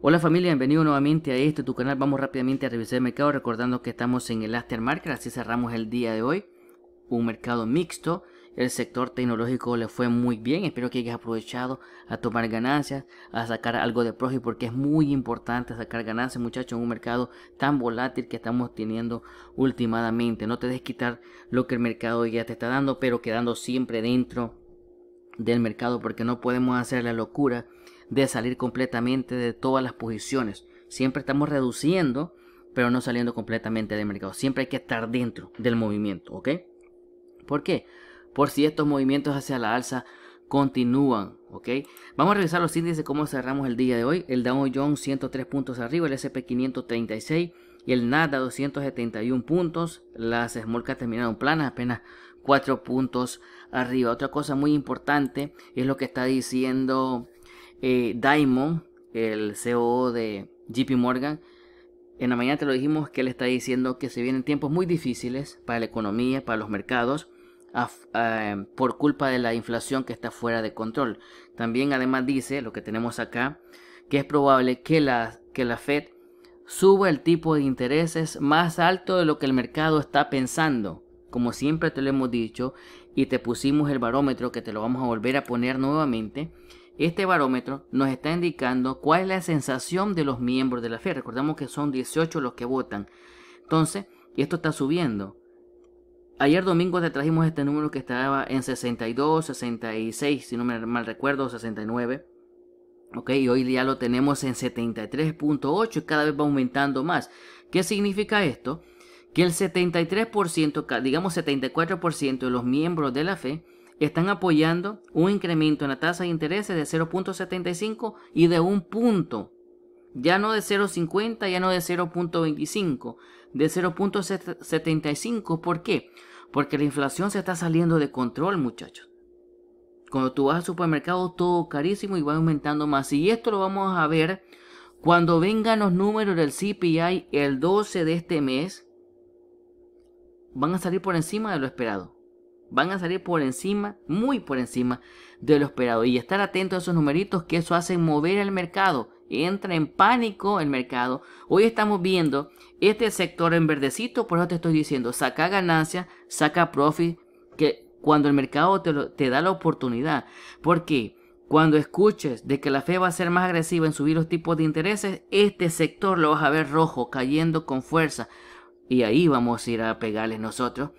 Hola familia, bienvenido nuevamente a este tu canal. Vamos rápidamente a revisar el mercado recordando que estamos en el market así cerramos el día de hoy. Un mercado mixto, el sector tecnológico le fue muy bien, espero que hayas aprovechado a tomar ganancias, a sacar algo de profit, porque es muy importante sacar ganancias muchachos en un mercado tan volátil que estamos teniendo últimamente. No te des quitar lo que el mercado ya te está dando, pero quedando siempre dentro del mercado porque no podemos hacer la locura de salir completamente de todas las posiciones. Siempre estamos reduciendo, pero no saliendo completamente del mercado. Siempre hay que estar dentro del movimiento, ¿ok? ¿Por qué? Por si estos movimientos hacia la alza continúan, ¿ok? Vamos a revisar los índices, cómo cerramos el día de hoy. El Dow Jones 103 puntos arriba, el S&P 536 y el Nasdaq 271 puntos. Las esmolcas terminaron planas, apenas 4 puntos arriba. Otra cosa muy importante es lo que está diciendo eh, Diamond, el CEO de JP Morgan, en la mañana te lo dijimos que él está diciendo que se vienen tiempos muy difíciles para la economía, para los mercados, em, por culpa de la inflación que está fuera de control. También además dice, lo que tenemos acá, que es probable que la, que la Fed suba el tipo de intereses más alto de lo que el mercado está pensando. Como siempre te lo hemos dicho y te pusimos el barómetro que te lo vamos a volver a poner nuevamente este barómetro nos está indicando cuál es la sensación de los miembros de la fe. Recordamos que son 18 los que votan. Entonces, esto está subiendo. Ayer domingo te trajimos este número que estaba en 62, 66, si no me mal recuerdo, 69. Ok, y hoy ya lo tenemos en 73.8 y cada vez va aumentando más. ¿Qué significa esto? Que el 73%, digamos 74% de los miembros de la fe están apoyando un incremento en la tasa de interés de 0.75 y de un punto. Ya no de 0.50, ya no de 0.25, de 0.75. ¿Por qué? Porque la inflación se está saliendo de control, muchachos. Cuando tú vas al supermercado, todo carísimo y va aumentando más. Y esto lo vamos a ver cuando vengan los números del CPI el 12 de este mes. Van a salir por encima de lo esperado. Van a salir por encima, muy por encima de lo esperado. Y estar atento a esos numeritos que eso hace mover el mercado. Entra en pánico el mercado. Hoy estamos viendo este sector en verdecito, por eso te estoy diciendo, saca ganancia, saca profit, que cuando el mercado te, da la oportunidad. Porque cuando escuches de que la fe va a ser más agresiva en subir los tipos de intereses, este sector lo vas a ver rojo, cayendo con fuerza. Y ahí vamos a ir a pegarles nosotros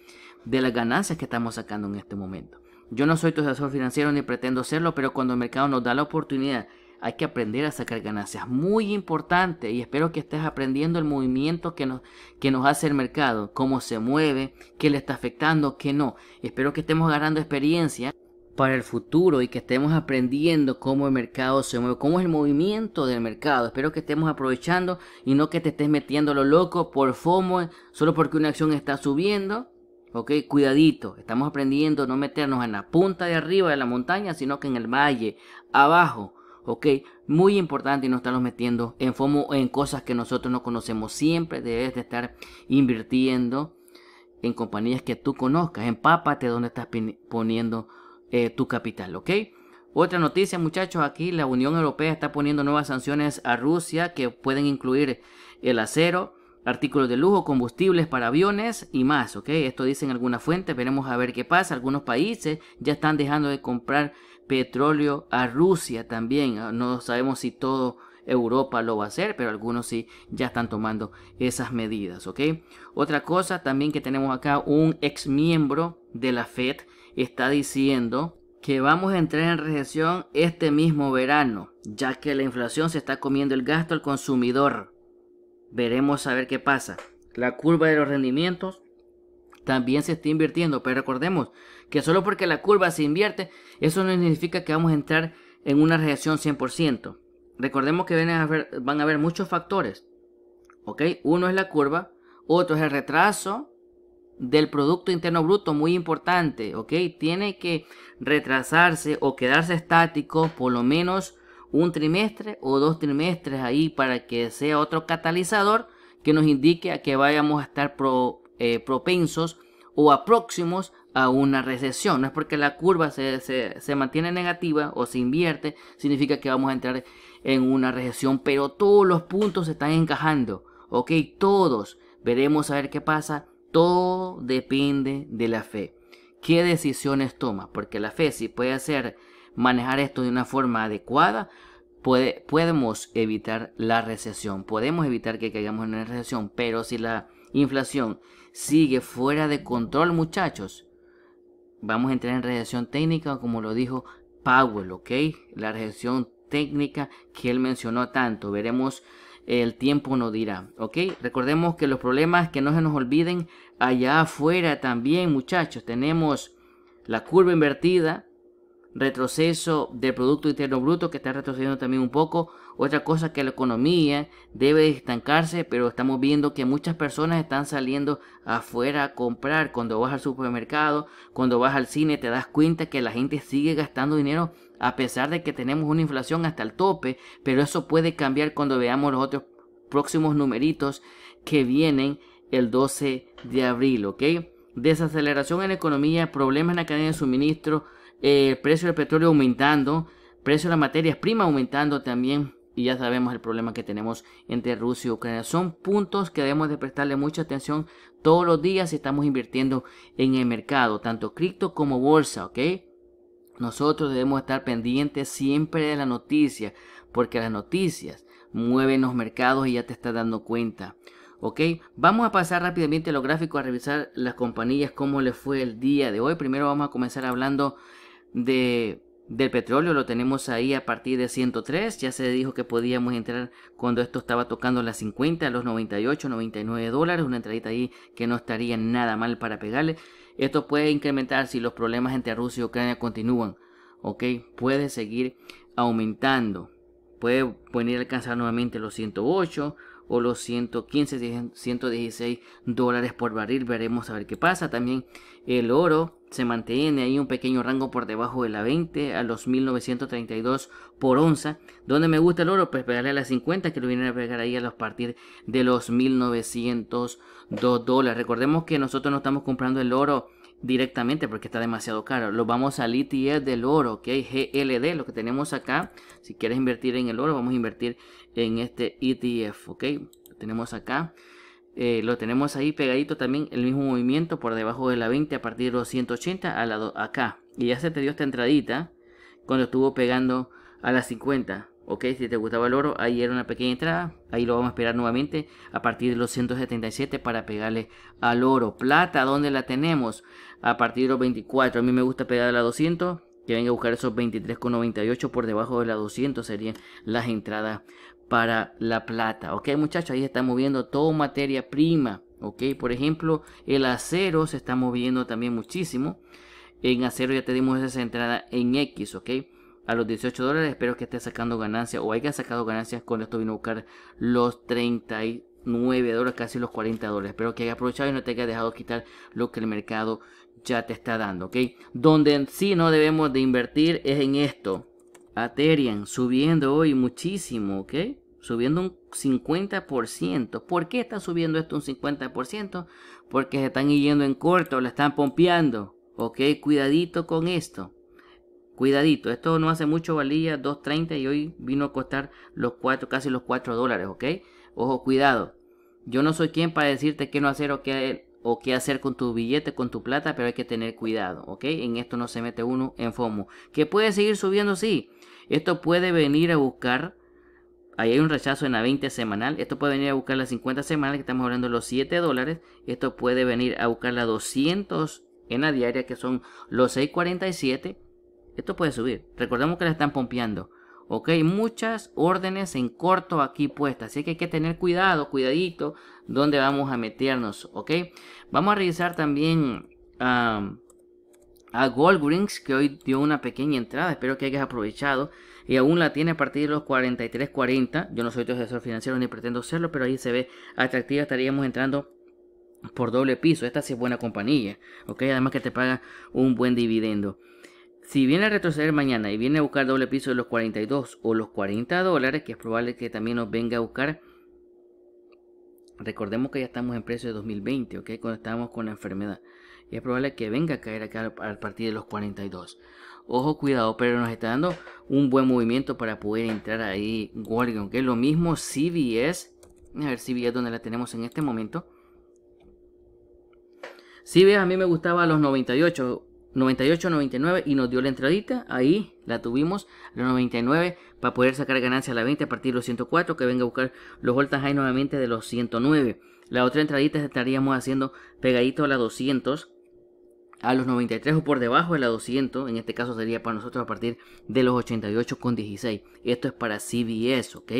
de las ganancias que estamos sacando en este momento. Yo no soy tu asesor financiero ni pretendo serlo, pero cuando el mercado nos da la oportunidad, hay que aprender a sacar ganancias. Muy importante y espero que estés aprendiendo el movimiento que nos, que nos hace el mercado, cómo se mueve, qué le está afectando, qué no. Espero que estemos ganando experiencia para el futuro y que estemos aprendiendo cómo el mercado se mueve, cómo es el movimiento del mercado. Espero que estemos aprovechando y no que te estés metiendo lo loco por FOMO, solo porque una acción está subiendo Ok, cuidadito, estamos aprendiendo no meternos en la punta de arriba de la montaña, sino que en el valle, abajo. Ok, muy importante y no estarnos metiendo en FOMO en cosas que nosotros no conocemos. Siempre debes de estar invirtiendo en compañías que tú conozcas. Empápate donde estás poniendo eh, tu capital, ¿ok? Otra noticia, muchachos, aquí la Unión Europea está poniendo nuevas sanciones a Rusia que pueden incluir el acero, artículos de lujo, combustibles para aviones y más, ¿ok? Esto dicen algunas fuentes, veremos a ver qué pasa. Algunos países ya están dejando de comprar petróleo a Rusia también. Ah, no sabemos si todo Europa lo va a hacer, pero algunos sí ya están tomando esas medidas, ¿ok? Otra cosa también que tenemos acá, un ex miembro de la Fed está diciendo que vamos a entrar en recesión este mismo verano, ya que la inflación se está comiendo el gasto al consumidor veremos a ver qué pasa. La curva de los rendimientos también se está invirtiendo, pero recordemos que solo porque la curva se invierte, eso no significa que vamos a entrar en una reacción 100%. Recordemos que van a haber, van a muchos factores. ¿ok? Uno es la curva, otro es el retraso del Producto Interno Bruto, muy importante. ¿ok? Tiene que retrasarse o quedarse estático por lo menos un trimestre o dos trimestres ahí para que sea otro catalizador que nos indique a que vayamos a estar eh, propensos o a próximos a una recesión. No es porque la curva se, mantiene negativa o se invierte, significa que vamos a entrar en una recesión, pero todos los puntos se están encajando, ¿ok? Todos. Veremos a ver qué pasa. Todo depende de la fe. ¿Qué decisiones toma? Porque la fe si puede ser manejar esto de una forma adecuada, puede, podemos evitar la recesión, podemos evitar que caigamos en la recesión, pero si la inflación sigue fuera de control, muchachos, vamos a entrar en recesión técnica, como lo dijo Powell, ¿ok? La recesión técnica que él mencionó tanto, veremos el tiempo nos dirá, ¿ok? Recordemos que los problemas que no se nos olviden allá afuera también, muchachos, tenemos la curva invertida, retroceso del Producto Interno Bruto que está retrocediendo también un poco. Otra cosa que la economía debe estancarse, pero estamos viendo que muchas personas están saliendo afuera a comprar. Cuando vas al supermercado, cuando vas al cine, te das cuenta que la gente sigue gastando dinero a pesar de que tenemos una inflación hasta el tope, pero eso puede cambiar cuando veamos los otros próximos numeritos que vienen el 12 de abril, ¿ok? Desaceleración en la economía, problemas en la cadena de suministro, el eh, precio del petróleo aumentando, el precio de las materias primas aumentando también. Y ya sabemos el problema que tenemos entre Rusia y Ucrania. Son puntos que debemos de prestarle mucha atención todos los días si estamos invirtiendo en el mercado, tanto cripto como bolsa, ¿ok? Nosotros debemos estar pendientes siempre de la noticia, porque las noticias mueven los mercados y ya te estás dando cuenta. ¿ok? Vamos a pasar rápidamente a los gráficos a revisar las compañías, cómo les fue el día de hoy. Primero vamos a comenzar hablando de, del petróleo lo tenemos ahí a partir de 103. Ya se dijo que podíamos entrar cuando esto estaba tocando las 50, a los 98, 99 dólares. Una entradita ahí que no estaría nada mal para pegarle. Esto puede incrementar si los problemas entre Rusia y Ucrania continúan. Ok, puede seguir aumentando. Puede venir a alcanzar nuevamente los 108 o los 115, 116 dólares por barril. Veremos a ver qué pasa. También el oro se mantiene ahí un pequeño rango por debajo de la 20 a los 1932 por onza. Donde me gusta el oro, pues pegarle a las 50 que lo vienen a pegar ahí a los partir de los 1902 dólares. Recordemos que nosotros no estamos comprando el oro directamente porque está demasiado caro. Lo vamos al ETF del oro, que GLD, lo que tenemos acá. Si quieres invertir en el oro, vamos a invertir en este ETF, ¿ok? Lo tenemos acá. Eh, lo tenemos ahí pegadito también el mismo movimiento por debajo de la 20 a partir de los 180 a la acá y ya se te dio esta entradita cuando estuvo pegando a las 50 ok si te gustaba el oro ahí era una pequeña entrada ahí lo vamos a esperar nuevamente a partir de los 177 para pegarle al oro plata donde la tenemos a partir de los 24 a mí me gusta pegar a la 200 que venga a buscar esos 23,98 por debajo de la 200 serían las entradas para la plata. Ok, muchachos, ahí está moviendo todo materia prima. Ok, por ejemplo, el acero se está moviendo también muchísimo. En acero ya tenemos esa entrada en X, ok. A los 18 dólares espero que esté sacando ganancias o haya sacado ganancias con esto vino a buscar los 39 dólares, casi los 40 dólares. Espero que haya aprovechado y no te haya dejado quitar lo que el mercado ya te está dando, ok. Donde sí no debemos de invertir es en esto, Baterian subiendo hoy muchísimo, ¿ok? Subiendo un 50%. ¿Por qué está subiendo esto un 50%? Porque se están yendo en corto, la están pompeando. ¿Ok? Cuidadito con esto. Cuidadito, esto no hace mucho valía 2.30 y hoy vino a costar los 4, casi los 4 dólares, ¿ok? Ojo, cuidado. Yo no soy quien para decirte qué no hacer o qué, o qué hacer con tu billete, con tu plata, pero hay que tener cuidado, ¿ok? En esto no se mete uno en FOMO. ¿Que puede seguir subiendo? Sí. Esto puede venir a buscar, ahí hay un rechazo en la 20 semanal, esto puede venir a buscar la 50 semanal, que estamos hablando de los 7 dólares, esto puede venir a buscar la 200 en la diaria, que son los 6.47, esto puede subir. Recordemos que la están pompeando. Ok, muchas órdenes en corto aquí puestas. Así que hay que tener cuidado, cuidadito, dónde vamos a meternos. Ok, vamos a revisar también a rings que hoy dio una pequeña entrada, espero que hayas aprovechado y aún la tiene a partir de los 43.40. Yo no soy tu asesor financiero ni pretendo serlo, pero ahí se ve atractiva, estaríamos entrando por doble piso. Esta sí es buena compañía, ok, además que te paga un buen dividendo. Si viene a retroceder mañana y viene a buscar doble piso de los 42 o los 40 dólares, que es probable que también nos venga a buscar Recordemos que ya estamos en precio de 2020, ¿ok? Cuando estábamos con la enfermedad. Y es probable que venga a caer acá al partir de los 42. Ojo, cuidado, pero nos está dando un buen movimiento para poder entrar ahí Gorgon. Que es lo mismo CBS. A ver, CBS donde la tenemos en este momento. CBS a mí me gustaba los 98. 98, 99 y nos dio la entradita. Ahí la tuvimos La 99 para poder sacar ganancia a la 20 a partir de los 104 que venga a buscar los voltas ahí nuevamente de los 109. La otra entradita estaríamos haciendo pegadito a la 200 a los 93 o por debajo de la 200, en este caso sería para nosotros a partir de los 88,16. Esto es para CBS, ¿ok?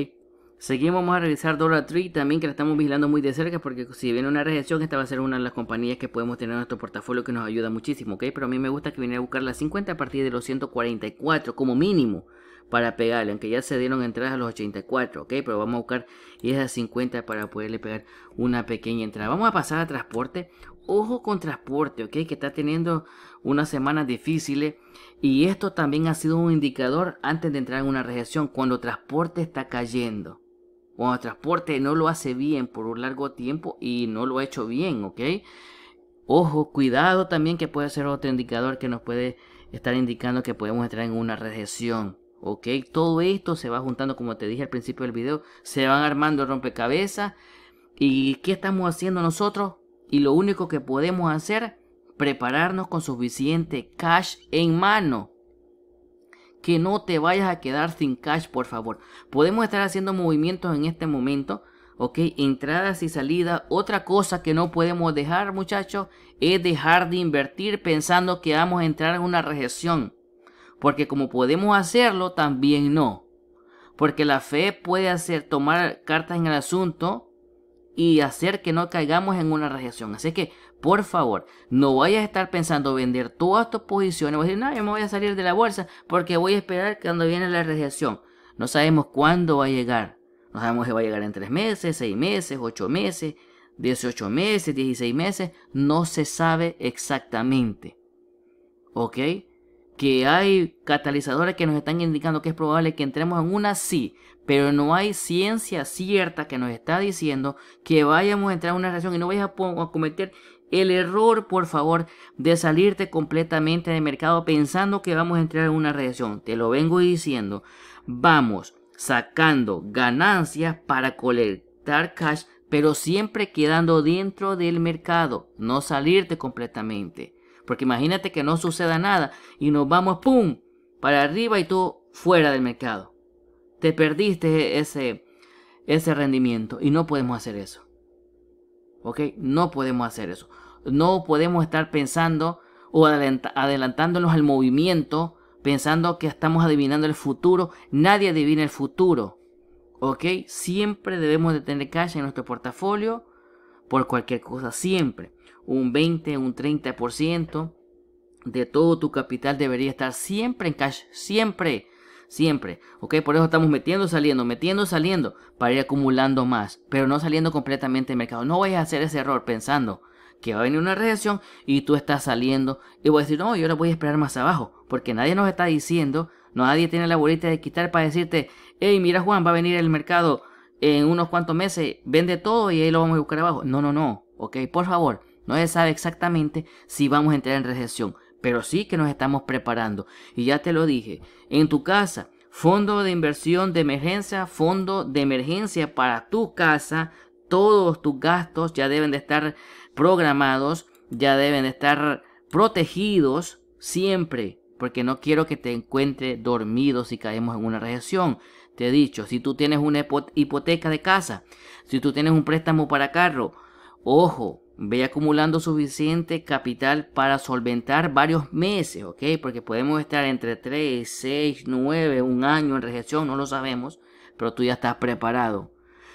Seguimos, vamos a revisar Dollar Tree también que la estamos vigilando muy de cerca porque si viene una reacción, esta va a ser una de las compañías que podemos tener en nuestro portafolio que nos ayuda muchísimo, ¿ok? Pero a mí me gusta que viene a buscar las 50 a partir de los 144 como mínimo para pegarle, aunque ya se dieron entradas a los 84, ok, pero vamos a buscar 10 a 50 para poderle pegar una pequeña entrada. Vamos a pasar a transporte, ojo con transporte, ok, que está teniendo unas semanas difíciles y esto también ha sido un indicador antes de entrar en una recesión, cuando transporte está cayendo. Cuando transporte no lo hace bien por un largo tiempo y no lo ha hecho bien, ok. Ojo, cuidado también que puede ser otro indicador que nos puede estar indicando que podemos entrar en una recesión. ¿ok? Todo esto se va juntando, como te dije al principio del video, se van armando rompecabezas. ¿Y qué estamos haciendo nosotros? Y lo único que podemos hacer, prepararnos con suficiente cash en mano. Que no te vayas a quedar sin cash, por favor. Podemos estar haciendo movimientos en este momento, ¿ok? Entradas y salidas. Otra cosa que no podemos dejar, muchachos, es dejar de invertir pensando que vamos a entrar en una recesión porque como podemos hacerlo, también no. Porque la fe puede hacer tomar cartas en el asunto y hacer que no caigamos en una radiación Así que, por favor, no vayas a estar pensando vender todas tus posiciones. a decir, no, yo me voy a salir de la bolsa porque voy a esperar cuando viene la radiación No sabemos cuándo va a llegar. No sabemos si va a llegar en tres meses, seis meses, ocho meses, 18 meses, 16 meses. No se sabe exactamente. ¿Ok? que hay catalizadores que nos están indicando que es probable que entremos en una, sí, pero no hay ciencia cierta que nos está diciendo que vayamos a entrar en una reacción. y no vayas a, cometer el error, por favor, de salirte completamente del mercado pensando que vamos a entrar en una reacción. Te lo vengo diciendo. Vamos sacando ganancias para colectar cash, pero siempre quedando dentro del mercado, no salirte completamente. Porque imagínate que no suceda nada y nos vamos, ¡pum!, para arriba y tú fuera del mercado. Te perdiste ese, ese rendimiento y no podemos hacer eso. ¿Ok? No podemos hacer eso. No podemos estar pensando o adelantándonos al movimiento, pensando que estamos adivinando el futuro. Nadie adivina el futuro. ¿Ok? Siempre debemos de tener cash en nuestro portafolio por cualquier cosa, siempre un 20, un 30% de todo tu capital debería estar siempre en cash, siempre, siempre, ¿ok? Por eso estamos metiendo, saliendo, metiendo, saliendo, para ir acumulando más, pero no saliendo completamente del mercado. No vayas a hacer ese error pensando que va a venir una reacción y tú estás saliendo y voy a decir, no, yo ahora voy a esperar más abajo, porque nadie nos está diciendo, nadie tiene la bolita de quitar para decirte, hey, mira Juan, va a venir el mercado en unos cuantos meses, vende todo y ahí lo vamos a buscar abajo. No, no, no, ¿ok? Por favor no se sabe exactamente si vamos a entrar en recesión, pero sí que nos estamos preparando. Y ya te lo dije, en tu casa, fondo de inversión de emergencia, fondo de emergencia para tu casa, todos tus gastos ya deben de estar programados, ya deben de estar protegidos siempre, porque no quiero que te encuentres dormido si caemos en una recesión. Te he dicho, si tú tienes una hipoteca de casa, si tú tienes un préstamo para carro, ojo, ve acumulando suficiente capital para solventar varios meses, ¿ok? Porque podemos estar entre 3, 6, 9, un año en rejección, no lo sabemos, pero tú ya estás preparado.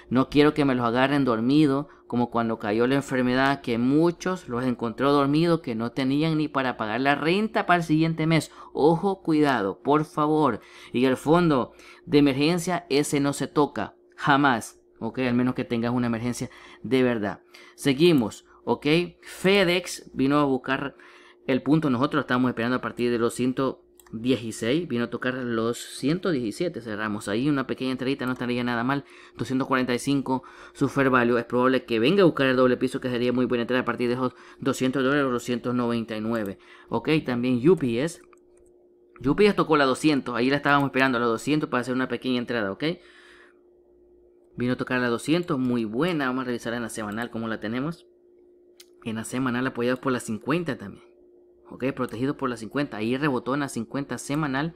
No quiero que me los agarren dormido, como cuando cayó la enfermedad que muchos los encontró dormidos que no tenían ni para pagar la renta para el siguiente mes. Ojo, cuidado, por favor. Y el fondo de emergencia, ese no se toca, jamás, ¿ok? Al menos que tengas una emergencia de verdad. Seguimos. ¿ok? FedEx vino a buscar el punto, nosotros estábamos esperando a partir de los 116, vino a tocar los 117, cerramos ahí una pequeña entradita, no estaría nada mal, 245 su value, es probable que venga a buscar el doble piso que sería muy buena entrada a partir de esos 200 dólares o 299, ok, también UPS. UPS tocó la 200, ahí la estábamos esperando, a los 200 para hacer una pequeña entrada, ¿ok? Vino a tocar la 200, muy buena, vamos a revisar en la semanal cómo la tenemos en la semanal apoyados por la 50 también. Ok, protegidos por la 50. Ahí rebotó en la 50 semanal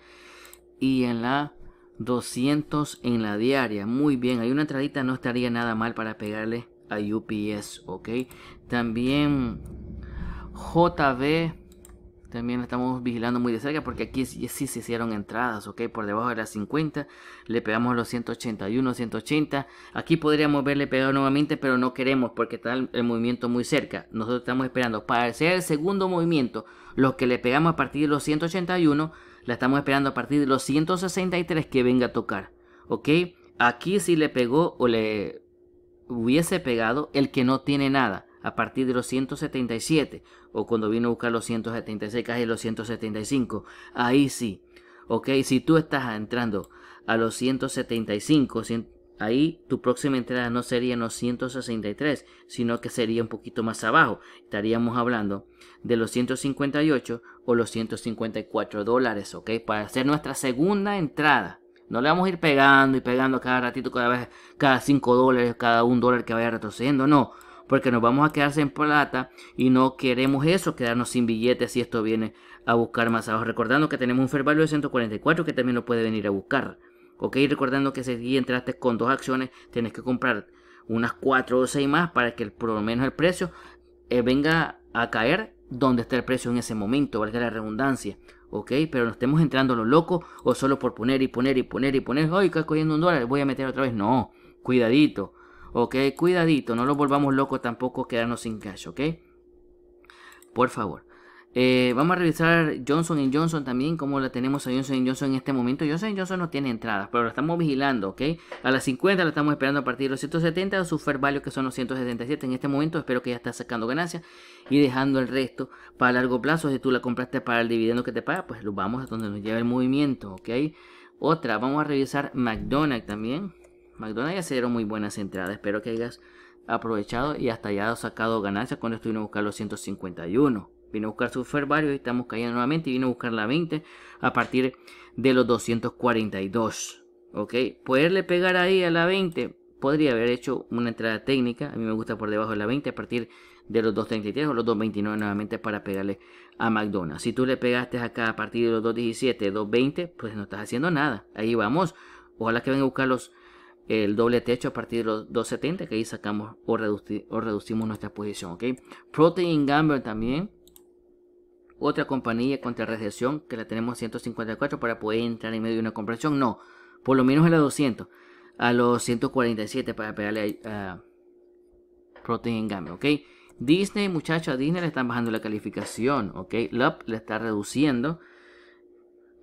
y en la 200 en la diaria. Muy bien, hay una entradita, no estaría nada mal para pegarle a UPS. Ok, también JB también estamos vigilando muy de cerca porque aquí sí, se hicieron entradas, ok, por debajo de las 50. Le pegamos los 181, 180. Aquí podríamos verle pegado nuevamente, pero no queremos porque está el, movimiento muy cerca. Nosotros estamos esperando para hacer el segundo movimiento. Los que le pegamos a partir de los 181, la estamos esperando a partir de los 163 que venga a tocar, ok. Aquí sí le pegó o le hubiese pegado el que no tiene nada a partir de los 177 o cuando vino a buscar los 176, y los 175. Ahí sí. Ok, si tú estás entrando a los 175, ahí tu próxima entrada no sería en los 163, sino que sería un poquito más abajo. Estaríamos hablando de los 158 o los 154 dólares, ok, para hacer nuestra segunda entrada. No le vamos a ir pegando y pegando cada ratito, cada vez, cada 5 dólares, cada 1 dólar que vaya retrocediendo, no porque nos vamos a quedar en plata y no queremos eso, quedarnos sin billetes si esto viene a buscar más abajo. Recordando que tenemos un fair value de 144 que también lo puede venir a buscar. Ok, recordando que si entraste con dos acciones, tienes que comprar unas 4 o 6 más para que por lo menos el precio eh, venga a caer donde está el precio en ese momento, valga la redundancia. ¿ok? Pero no estemos entrando lo loco o solo por poner y poner y poner y poner. Ay, que cogiendo un dólar, voy a meter otra vez. No, cuidadito, Ok, cuidadito, no lo volvamos locos tampoco quedarnos sin cash, ok. Por favor. Eh, vamos a revisar Johnson Johnson también, como la tenemos a Johnson Johnson en este momento. Johnson Johnson no tiene entradas, pero la estamos vigilando, ¿ok? A las 50 la estamos esperando a partir de los 170, su fair value que son los 177 en este momento. Espero que ya está sacando ganancias y dejando el resto para largo plazo. Si tú la compraste para el dividendo que te paga, pues lo vamos a donde nos lleve el movimiento, ¿ok? Otra, vamos a revisar McDonald's también. McDonald's se dieron muy buenas entradas. Espero que hayas aprovechado y hasta hayas sacado ganancias cuando estuvimos a buscar los 151. Vino a buscar su Barrio y estamos cayendo nuevamente. Y vino a buscar la 20 a partir de los 242. ¿Ok? Poderle pegar ahí a la 20. Podría haber hecho una entrada técnica. A mí me gusta por debajo de la 20 a partir de los 2.33 o los 2.29 nuevamente para pegarle a McDonald's. Si tú le pegaste acá a partir de los 2.17, 2.20, pues no estás haciendo nada. Ahí vamos. Ojalá que venga a buscar los el doble techo a partir de los 270 que ahí sacamos o, reducimos nuestra posición ok protein gamble también otra compañía contra recesión que la tenemos 154 para poder entrar en medio de una compresión no por lo menos a los 200 a los 147 para pegarle a protein gamble ok Disney, muchachos, a Disney le están bajando la calificación, ¿ok? Love le está reduciendo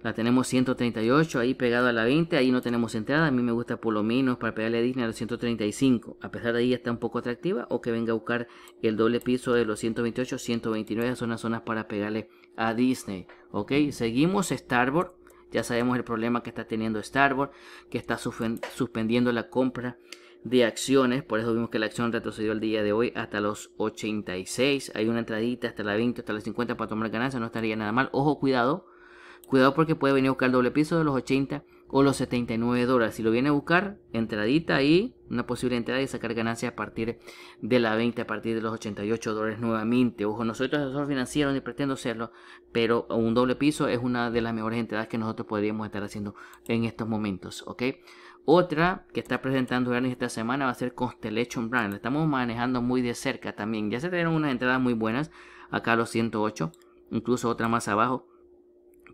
la tenemos 138 ahí pegado a la 20. Ahí no tenemos entrada. A mí me gusta por lo menos para pegarle a Disney a los 135. A pesar de ahí está un poco atractiva. O que venga a buscar el doble piso de los 128, 129. Son las zonas para pegarle a Disney. Ok, seguimos Starboard. Ya sabemos el problema que está teniendo Starboard. Que está suspendiendo la compra de acciones. Por eso vimos que la acción retrocedió el día de hoy hasta los 86. Hay una entradita hasta la 20, hasta la 50 para tomar ganancia. No estaría nada mal. Ojo, cuidado Cuidado porque puede venir a buscar el doble piso de los 80 o los 79 dólares. Si lo viene a buscar, entradita ahí, una posible entrada y sacar ganancias a partir de la 20, a partir de los 88 dólares nuevamente. Ojo, nosotros somos financieros ni pretendo serlo, pero un doble piso es una de las mejores entradas que nosotros podríamos estar haciendo en estos momentos, ¿ok? Otra que está presentando Earnings esta semana va a ser Constellation Brand. La estamos manejando muy de cerca también. Ya se dieron unas entradas muy buenas acá a los 108, incluso otra más abajo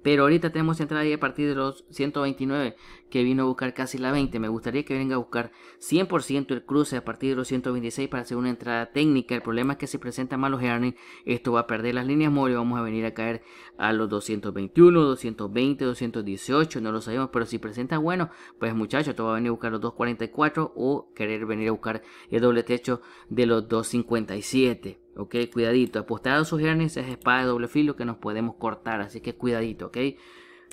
pero ahorita tenemos entrada ahí a partir de los 129 que vino a buscar casi la 20. Me gustaría que venga a buscar 100% el cruce a partir de los 126 para hacer una entrada técnica. El problema es que si presenta malos earnings, esto va a perder las líneas móviles. Vamos a venir a caer a los 221, 220, 218. No lo sabemos, pero si presenta bueno, pues muchachos, esto va a venir a buscar los 244 o querer venir a buscar el doble techo de los 257. Ok, cuidadito. Apostar a sus hernia es espada de doble filo que nos podemos cortar. Así que cuidadito, ok.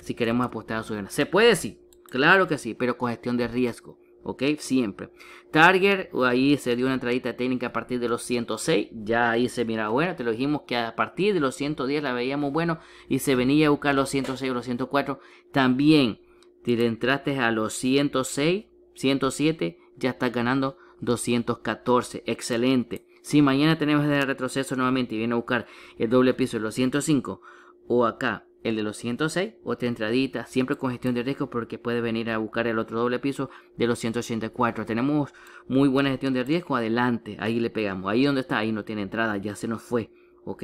Si queremos apostar a sus hernia, Se puede, sí. Claro que sí, pero con gestión de riesgo. ¿ok? Siempre. Target, ahí se dio una entradita técnica a partir de los 106, ya ahí se mira bueno, te lo dijimos que a partir de los 110 la veíamos bueno y se venía a buscar los 106 o los 104. También, si le entraste a los 106, 107, ya estás ganando 214, excelente. Si mañana tenemos el retroceso nuevamente y viene a buscar el doble piso de los 105 o acá el de los 106, otra entradita, siempre con gestión de riesgo porque puede venir a buscar el otro doble piso de los 184. Tenemos muy buena gestión de riesgo, adelante, ahí le pegamos. Ahí donde está, ahí no tiene entrada, ya se nos fue, ¿ok?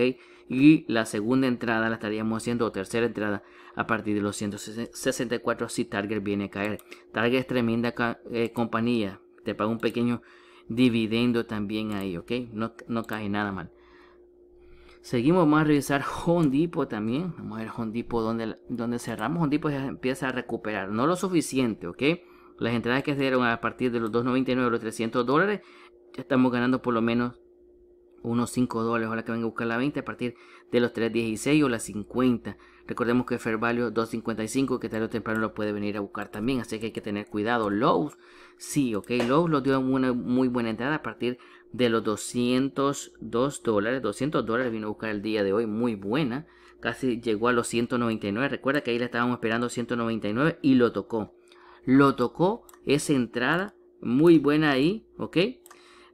Y la segunda entrada la estaríamos haciendo, o tercera entrada, a partir de los 164 si Target viene a caer. Target es tremenda eh, compañía, te paga un pequeño dividendo también ahí, ¿ok? No, no cae nada mal. Seguimos, más a revisar Hondipo también. Vamos a ver Hondipo donde, donde cerramos. Hondipo ya empieza a recuperar. No lo suficiente, ¿ok? Las entradas que se dieron a partir de los 2.99 a los 300 dólares, ya estamos ganando por lo menos unos 5 dólares. Ahora que venga a buscar la 20 a partir de los 3.16 o las 50. Recordemos que Fair Value 255, que tarde o temprano lo puede venir a buscar también, así que hay que tener cuidado. Lowe's, sí, ok, Lowe's lo dio una muy buena entrada a partir de los 202 dólares. 200 dólares vino a buscar el día de hoy, muy buena. Casi llegó a los 199. Recuerda que ahí le estábamos esperando 199 y lo tocó. Lo tocó esa entrada, muy buena ahí, ok.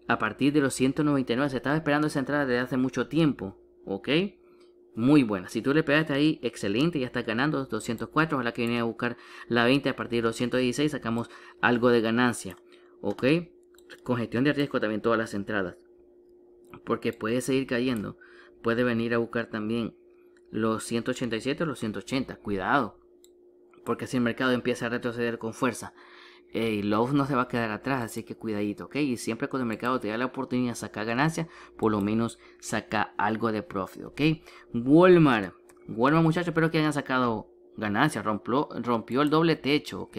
A partir de los 199, se estaba esperando esa entrada desde hace mucho tiempo, ok muy buena. Si tú le pegaste ahí, excelente, ya estás ganando 204. Ojalá que viene a buscar la 20 a partir de los 116, sacamos algo de ganancia. Ok, con gestión de riesgo también todas las entradas. Porque puede seguir cayendo, puede venir a buscar también los 187 o los 180. Cuidado, porque si el mercado empieza a retroceder con fuerza eh, y Love no se va a quedar atrás, así que cuidadito, ¿ok? Y siempre cuando el mercado te da la oportunidad de sacar ganancias, por lo menos saca algo de profit, ¿ok? Walmart, Walmart muchachos, espero que hayan sacado ganancias, rompió, rompió el doble techo, ¿ok?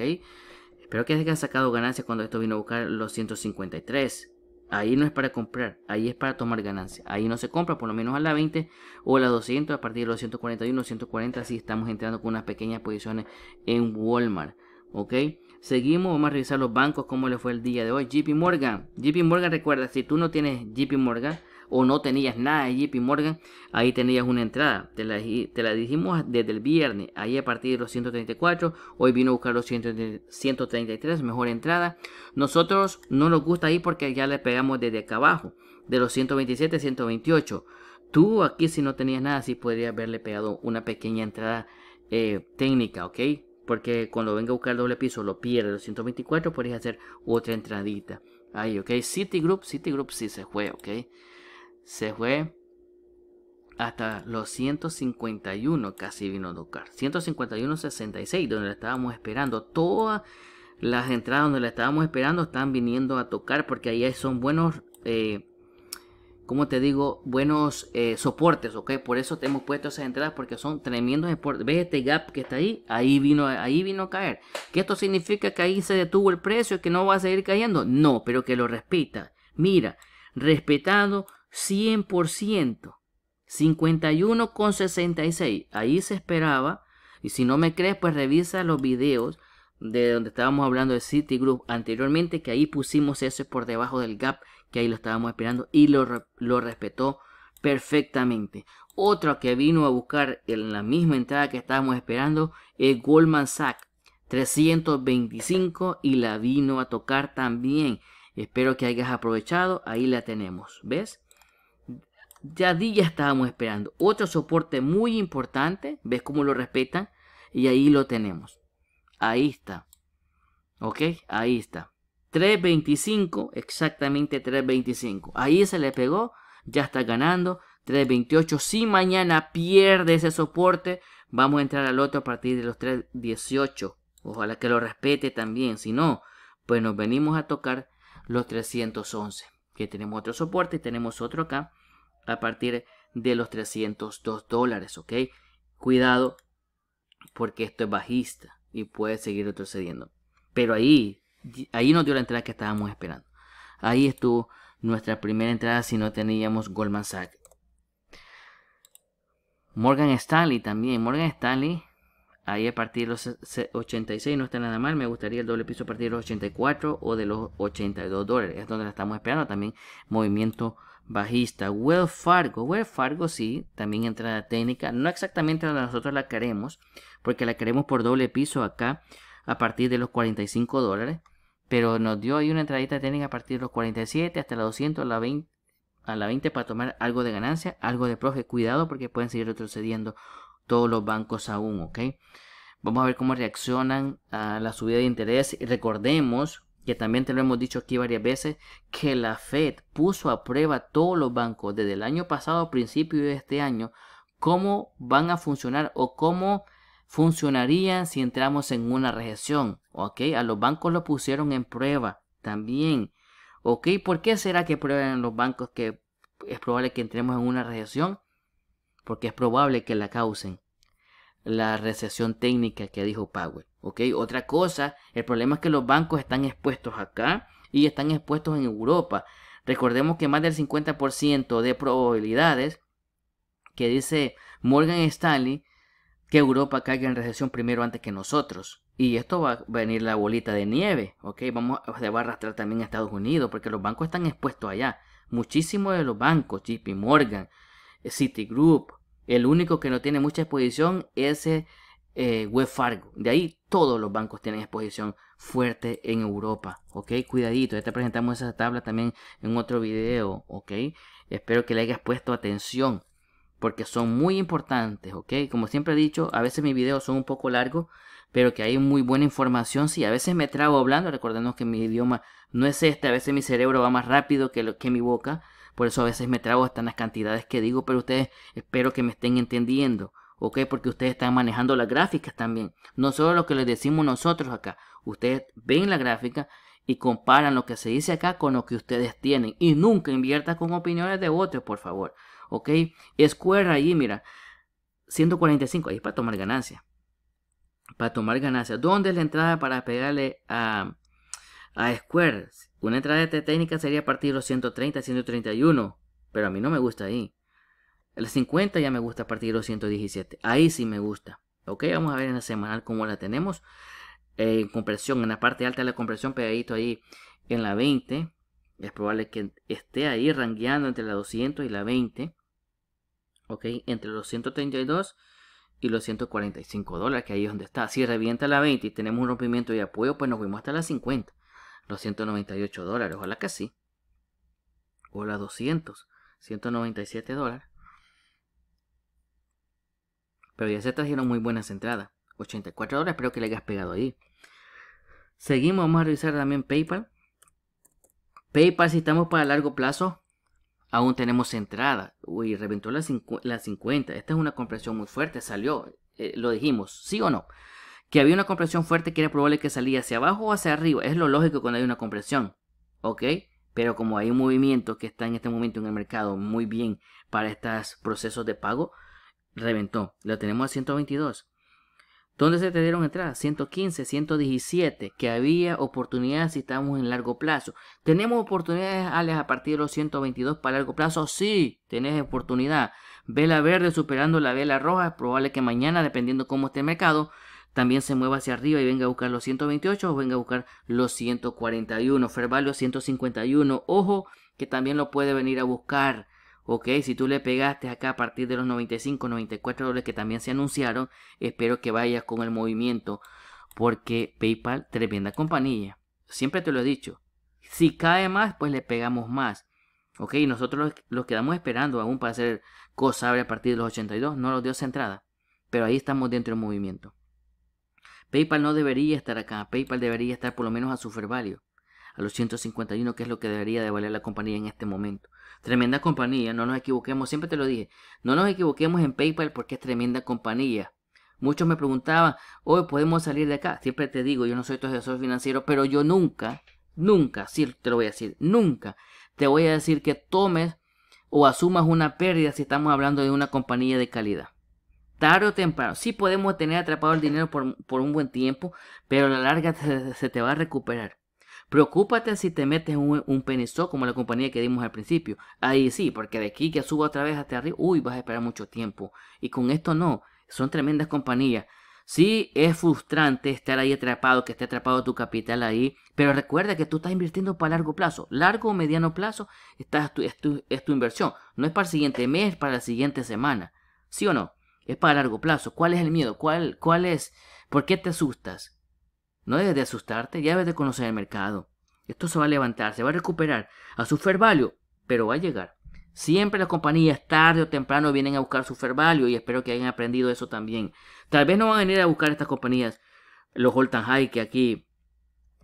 Espero que hayan sacado ganancias cuando esto vino a buscar los 153. Ahí no es para comprar, ahí es para tomar ganancias. Ahí no se compra, por lo menos a la 20 o a la 200, a partir de los 141, 140, si estamos entrando con unas pequeñas posiciones en Walmart, ¿ok? Seguimos, vamos a revisar los bancos, cómo le fue el día de hoy. JP Morgan. JP Morgan, recuerda, si tú no tienes JP Morgan o no tenías nada de JP Morgan, ahí tenías una entrada. Te la, dijimos desde el viernes, ahí a partir de los 134. Hoy vino a buscar los 133, mejor entrada. Nosotros no nos gusta ahí porque ya le pegamos desde acá abajo, de los 127 128. Tú aquí si no tenías nada, sí podría haberle pegado una pequeña entrada eh, técnica, ¿ok? Porque cuando venga a buscar el doble piso lo pierde los 124, podéis hacer otra entradita. Ahí, ok. Citigroup, Citigroup sí se fue, ok. Se fue hasta los 151 casi vino a tocar. 151.66, donde la estábamos esperando. Todas las entradas donde la estábamos esperando están viniendo a tocar porque ahí son buenos eh, como te digo, buenos eh, soportes, ¿ok? Por eso te hemos puesto esas entradas porque son tremendos soportes. ¿Ves este gap que está ahí? Ahí vino, ahí vino a caer. ¿qué esto significa que ahí se detuvo el precio, que no va a seguir cayendo? No, pero que lo respeta. Mira, respetado 100%. 51,66. Ahí se esperaba. Y si no me crees, pues revisa los videos de donde estábamos hablando de Citigroup anteriormente, que ahí pusimos ese por debajo del gap que ahí lo estábamos esperando, y lo, respetó perfectamente. Otra que vino a buscar en la misma entrada que estábamos esperando es Goldman Sachs 325 y la vino a tocar también. Espero que hayas aprovechado, ahí la tenemos, ¿ves? Ya di, ya estábamos esperando. Otro soporte muy importante, ¿ves cómo lo respetan? Y ahí lo tenemos. Ahí está. ¿Ok? Ahí está. 3.25, exactamente 3.25. Ahí se le pegó, ya está ganando. 3.28. Si mañana pierde ese soporte, vamos a entrar al otro a partir de los 3.18. Ojalá que lo respete también. Si no, pues nos venimos a tocar los 311. Que tenemos otro soporte y tenemos otro acá a partir de los 302 dólares. ¿Ok? Cuidado porque esto es bajista y puede seguir retrocediendo. Pero ahí ahí nos dio la entrada que estábamos esperando. Ahí estuvo nuestra primera entrada si no teníamos Goldman Sachs. Morgan Stanley también. Morgan Stanley, ahí a partir de los 86 no está nada mal. Me gustaría el doble piso a partir de los 84 o de los 82 dólares. Es donde la estamos esperando. También movimiento bajista. Wells Fargo. Wells Fargo sí, también entrada técnica. No exactamente donde nosotros la queremos, porque la queremos por doble piso acá a partir de los 45 dólares. Pero nos dio ahí una entradita técnica a partir de los 47 hasta la 200, a la 20, la para tomar algo de ganancia, algo de profe. Cuidado porque pueden seguir retrocediendo todos los bancos aún, ¿ok? Vamos a ver cómo reaccionan a la subida de interés. Y recordemos que también te lo hemos dicho aquí varias veces, que la Fed puso a prueba todos los bancos desde el año pasado, a principio de este año, cómo van a funcionar o cómo funcionaría si entramos en una recesión. ¿Ok? A los bancos lo pusieron en prueba también. ¿Ok? ¿Por qué será que prueban los bancos que es probable que entremos en una recesión? Porque es probable que la causen. La recesión técnica que dijo Powell. ¿Ok? Otra cosa, el problema es que los bancos están expuestos acá y están expuestos en Europa. Recordemos que más del 50% de probabilidades que dice Morgan Stanley que Europa caiga en recesión primero antes que nosotros. Y esto va a venir la bolita de nieve, ¿ok? Vamos, se va a arrastrar también a Estados Unidos, porque los bancos están expuestos allá. Muchísimos de los bancos, JP Morgan, Citigroup, el único que no tiene mucha exposición es eh, Fargo. De ahí todos los bancos tienen exposición fuerte en Europa, ¿ok? Cuidadito, ya te presentamos esa tabla también en otro video, ¿ok? Espero que le hayas puesto atención porque son muy importantes, ¿ok? Como siempre he dicho, a veces mis videos son un poco largos, pero que hay muy buena información. Si a veces me trago hablando, recordemos que mi idioma no es este, a veces mi cerebro va más rápido que, que mi boca, por eso a veces me trago hasta las cantidades que digo, pero ustedes espero que me estén entendiendo. ¿ok? Porque ustedes están manejando las gráficas también. No solo lo que les decimos nosotros acá. Ustedes ven la gráfica y comparan lo que se dice acá con lo que ustedes tienen. Y nunca invierta con opiniones de otros, por favor. ¿ok? Square ahí, mira, 145, ahí para tomar ganancia. Para tomar ganancia. ¿Dónde es la entrada para pegarle a, a Square? Una entrada de técnica sería a partir de los 130, 131, pero a mí no me gusta ahí. El 50 ya me gusta a partir de los 117, ahí sí me gusta. Ok, vamos a ver en la semanal cómo la tenemos. Eh, en compresión, en la parte alta de la compresión, pegadito ahí en la 20. Es probable que esté ahí rangueando entre la 200 y la 20. ¿ok? Entre los 132 y los 145 dólares, que ahí es donde está. Si revienta la 20 y tenemos un rompimiento de apoyo, pues nos fuimos hasta las 50. Los 198 dólares, ojalá la casi, O las 200, 197 dólares. Pero ya se trajeron muy buenas entradas. 84 dólares, espero que le hayas pegado ahí. Seguimos, vamos a revisar también PayPal. PayPal, si estamos para largo plazo, Aún tenemos entrada. Uy, reventó las, 50. Esta es una compresión muy fuerte. Salió. Eh, lo dijimos. ¿Sí o no? Que había una compresión fuerte que era probable que salía hacia abajo o hacia arriba. Es lo lógico cuando hay una compresión. ¿Ok? Pero como hay un movimiento que está en este momento en el mercado muy bien para estos procesos de pago, reventó. Lo tenemos a 122. ¿Dónde se te dieron entradas? 115, 117, que había oportunidades si estamos en largo plazo. ¿Tenemos oportunidades, Alex, a partir de los 122 para largo plazo? Sí, tenés oportunidad. Vela verde superando la vela roja, es probable que mañana, dependiendo cómo esté el mercado, también se mueva hacia arriba y venga a buscar los 128 o venga a buscar los 141. Fair 151, ojo, que también lo puede venir a buscar. Ok, si tú le pegaste acá a partir de los 95, 94 dólares que también se anunciaron, espero que vayas con el movimiento. Porque PayPal, tremenda compañía. Siempre te lo he dicho. Si cae más, pues le pegamos más. Ok, nosotros los, quedamos esperando aún para hacer cosas a partir de los 82. No los dio centrada. Pero ahí estamos dentro del movimiento. PayPal no debería estar acá. PayPal debería estar por lo menos a su value a los 151, que es lo que debería de valer la compañía en este momento. Tremenda compañía, no nos equivoquemos, siempre te lo dije, no nos equivoquemos en PayPal porque es tremenda compañía. Muchos me preguntaban, hoy podemos salir de acá. Siempre te digo, yo no soy tu asesor financiero, pero yo nunca, nunca, sí te lo voy a decir, nunca te voy a decir que tomes o asumas una pérdida si estamos hablando de una compañía de calidad. Tarde o temprano, sí podemos tener atrapado el dinero por, un buen tiempo, pero a la larga se te va a recuperar. Preocúpate si te metes un, un como la compañía que dimos al principio. Ahí sí, porque de aquí que suba otra vez hasta arriba, uy, vas a esperar mucho tiempo. Y con esto no, son tremendas compañías. Sí, es frustrante estar ahí atrapado, que esté atrapado tu capital ahí, pero recuerda que tú estás invirtiendo para largo plazo. Largo o mediano plazo es, tu, inversión. No es para el siguiente mes, para la siguiente semana. ¿Sí o no? Es para largo plazo. ¿Cuál es el miedo? ¿Cuál, cuál es? ¿Por qué te asustas? No debes de asustarte, ya debes de conocer el mercado. Esto se va a levantar, se va a recuperar a su fair value, pero va a llegar. Siempre las compañías tarde o temprano vienen a buscar su fair value y espero que hayan aprendido eso también. Tal vez no van a venir a buscar estas compañías los all high que aquí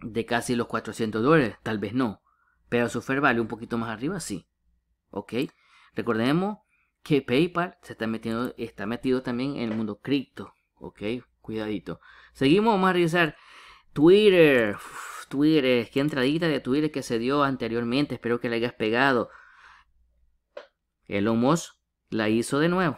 de casi los 400 dólares, tal vez no. Pero su fair value un poquito más arriba sí. ¿Ok? Recordemos que PayPal se está metiendo, está metido también en el mundo cripto. ¿Ok? Cuidadito. Seguimos, vamos a revisar Twitter. Twitter, qué entradita de Twitter que se dio anteriormente. Espero que le hayas pegado. El homos la hizo de nuevo.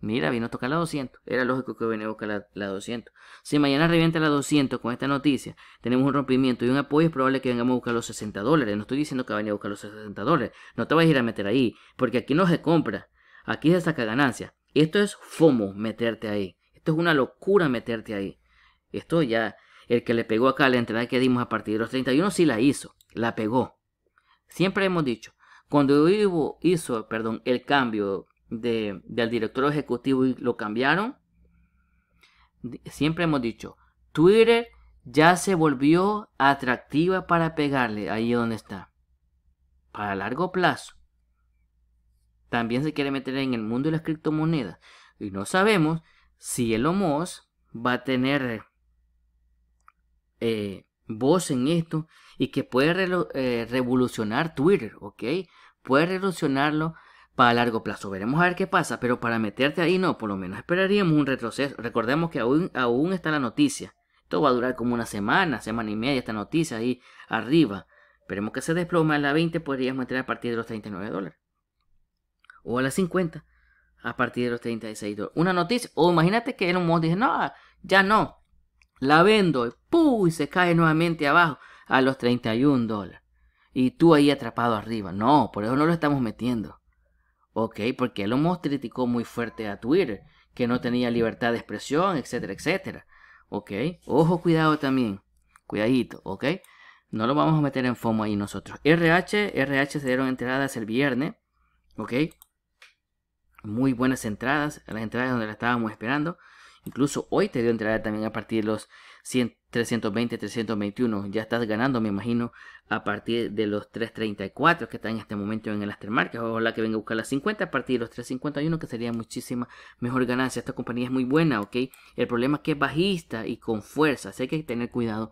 Mira, vino a tocar la 200. Era lógico que venía a buscar la, 200. Si mañana revienta la 200 con esta noticia, tenemos un rompimiento y un apoyo, es probable que vengamos a buscar los 60 dólares. No estoy diciendo que venga a buscar los 60 dólares. No te vas a ir a meter ahí, porque aquí no se compra. Aquí se saca ganancia. Esto es FOMO meterte ahí. Esto es una locura meterte ahí. Esto ya, el que le pegó acá la entrada que dimos a partir de los 31 sí la hizo, la pegó. Siempre hemos dicho, cuando hizo perdón, el cambio de, del director ejecutivo y lo cambiaron, siempre hemos dicho, Twitter ya se volvió atractiva para pegarle ahí donde está. Para largo plazo. También se quiere meter en el mundo de las criptomonedas. Y no sabemos si el Omos va a tener eh, voz en esto y que puede eh, revolucionar Twitter, ¿ok? Puede revolucionarlo para largo plazo. Veremos a ver qué pasa, pero para meterte ahí no, por lo menos esperaríamos un retroceso. Recordemos que aún, está la noticia. Esto va a durar como una semana, semana y media esta noticia ahí arriba. Esperemos que se desploma a la 20, podríamos entrar a partir de los 39 dólares. O a las 50, a partir de los 36 dólares. Una noticia, o imagínate que un Musk dije, no, ya no, la vendo. Y se cae nuevamente abajo a los 31 dólares. Y tú ahí atrapado arriba. No, por eso no lo estamos metiendo. Ok, porque lo hemos criticó muy fuerte a Twitter, que no tenía libertad de expresión, etcétera, etcétera. Ok, ojo, cuidado también. Cuidadito, ok. No lo vamos a meter en FOMO ahí nosotros. RH, RH se dieron entradas el viernes. Ok. Muy buenas entradas, las entradas donde la estábamos esperando. Incluso hoy te dio entrada también a partir de los 320, 321. Ya estás ganando, me imagino, a partir de los 334 que están en este momento en el O Ojalá que venga a buscar las 50 a partir de los 351, que sería muchísima mejor ganancia. Esta compañía es muy buena, ¿ok? El problema es que es bajista y con fuerza. Así que hay que tener cuidado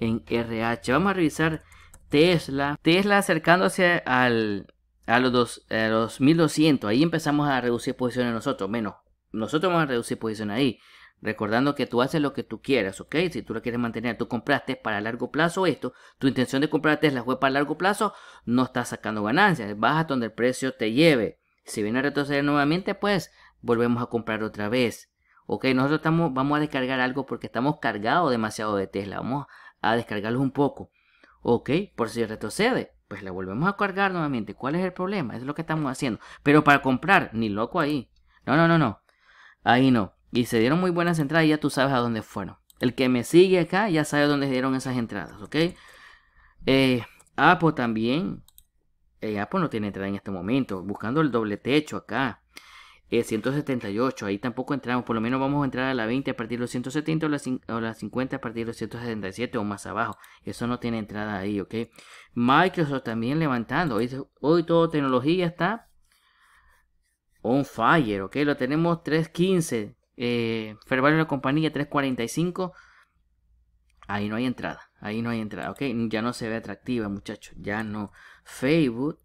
en RH. Vamos a revisar Tesla. Tesla acercándose al, a los, dos, a los 1200. Ahí empezamos a reducir posiciones nosotros. Menos. Nosotros vamos a reducir posiciones ahí. Recordando que tú haces lo que tú quieras, ¿ok? Si tú lo quieres mantener, tú compraste para largo plazo esto, tu intención de comprar Tesla fue para largo plazo, no estás sacando ganancias, baja donde el precio te lleve. Si viene a retroceder nuevamente, pues volvemos a comprar otra vez. Ok, nosotros estamos, vamos a descargar algo porque estamos cargados demasiado de Tesla, vamos a descargarlos un poco. Ok, por si retrocede, pues la volvemos a cargar nuevamente. ¿Cuál es el problema? es lo que estamos haciendo. Pero para comprar, ni loco ahí. No, no, no, no. Ahí no. Y se dieron muy buenas entradas ya tú sabes a dónde fueron. El que me sigue acá ya sabe dónde dieron esas entradas, ¿ok? Eh, Apple también. Eh, Apple no tiene entrada en este momento. Buscando el doble techo acá. Eh, 178, ahí tampoco entramos, por lo menos vamos a entrar a la 20 a partir de los 170 o la, 50 a partir de los 177 o más abajo, eso no tiene entrada ahí, ok. Microsoft también levantando, hoy, hoy todo tecnología está on fire, ok, lo tenemos 315, eh, de la compañía 345. Ahí no hay entrada. Ahí no hay entrada, ¿ok? Ya no se ve atractiva, muchachos. Ya no. Facebook.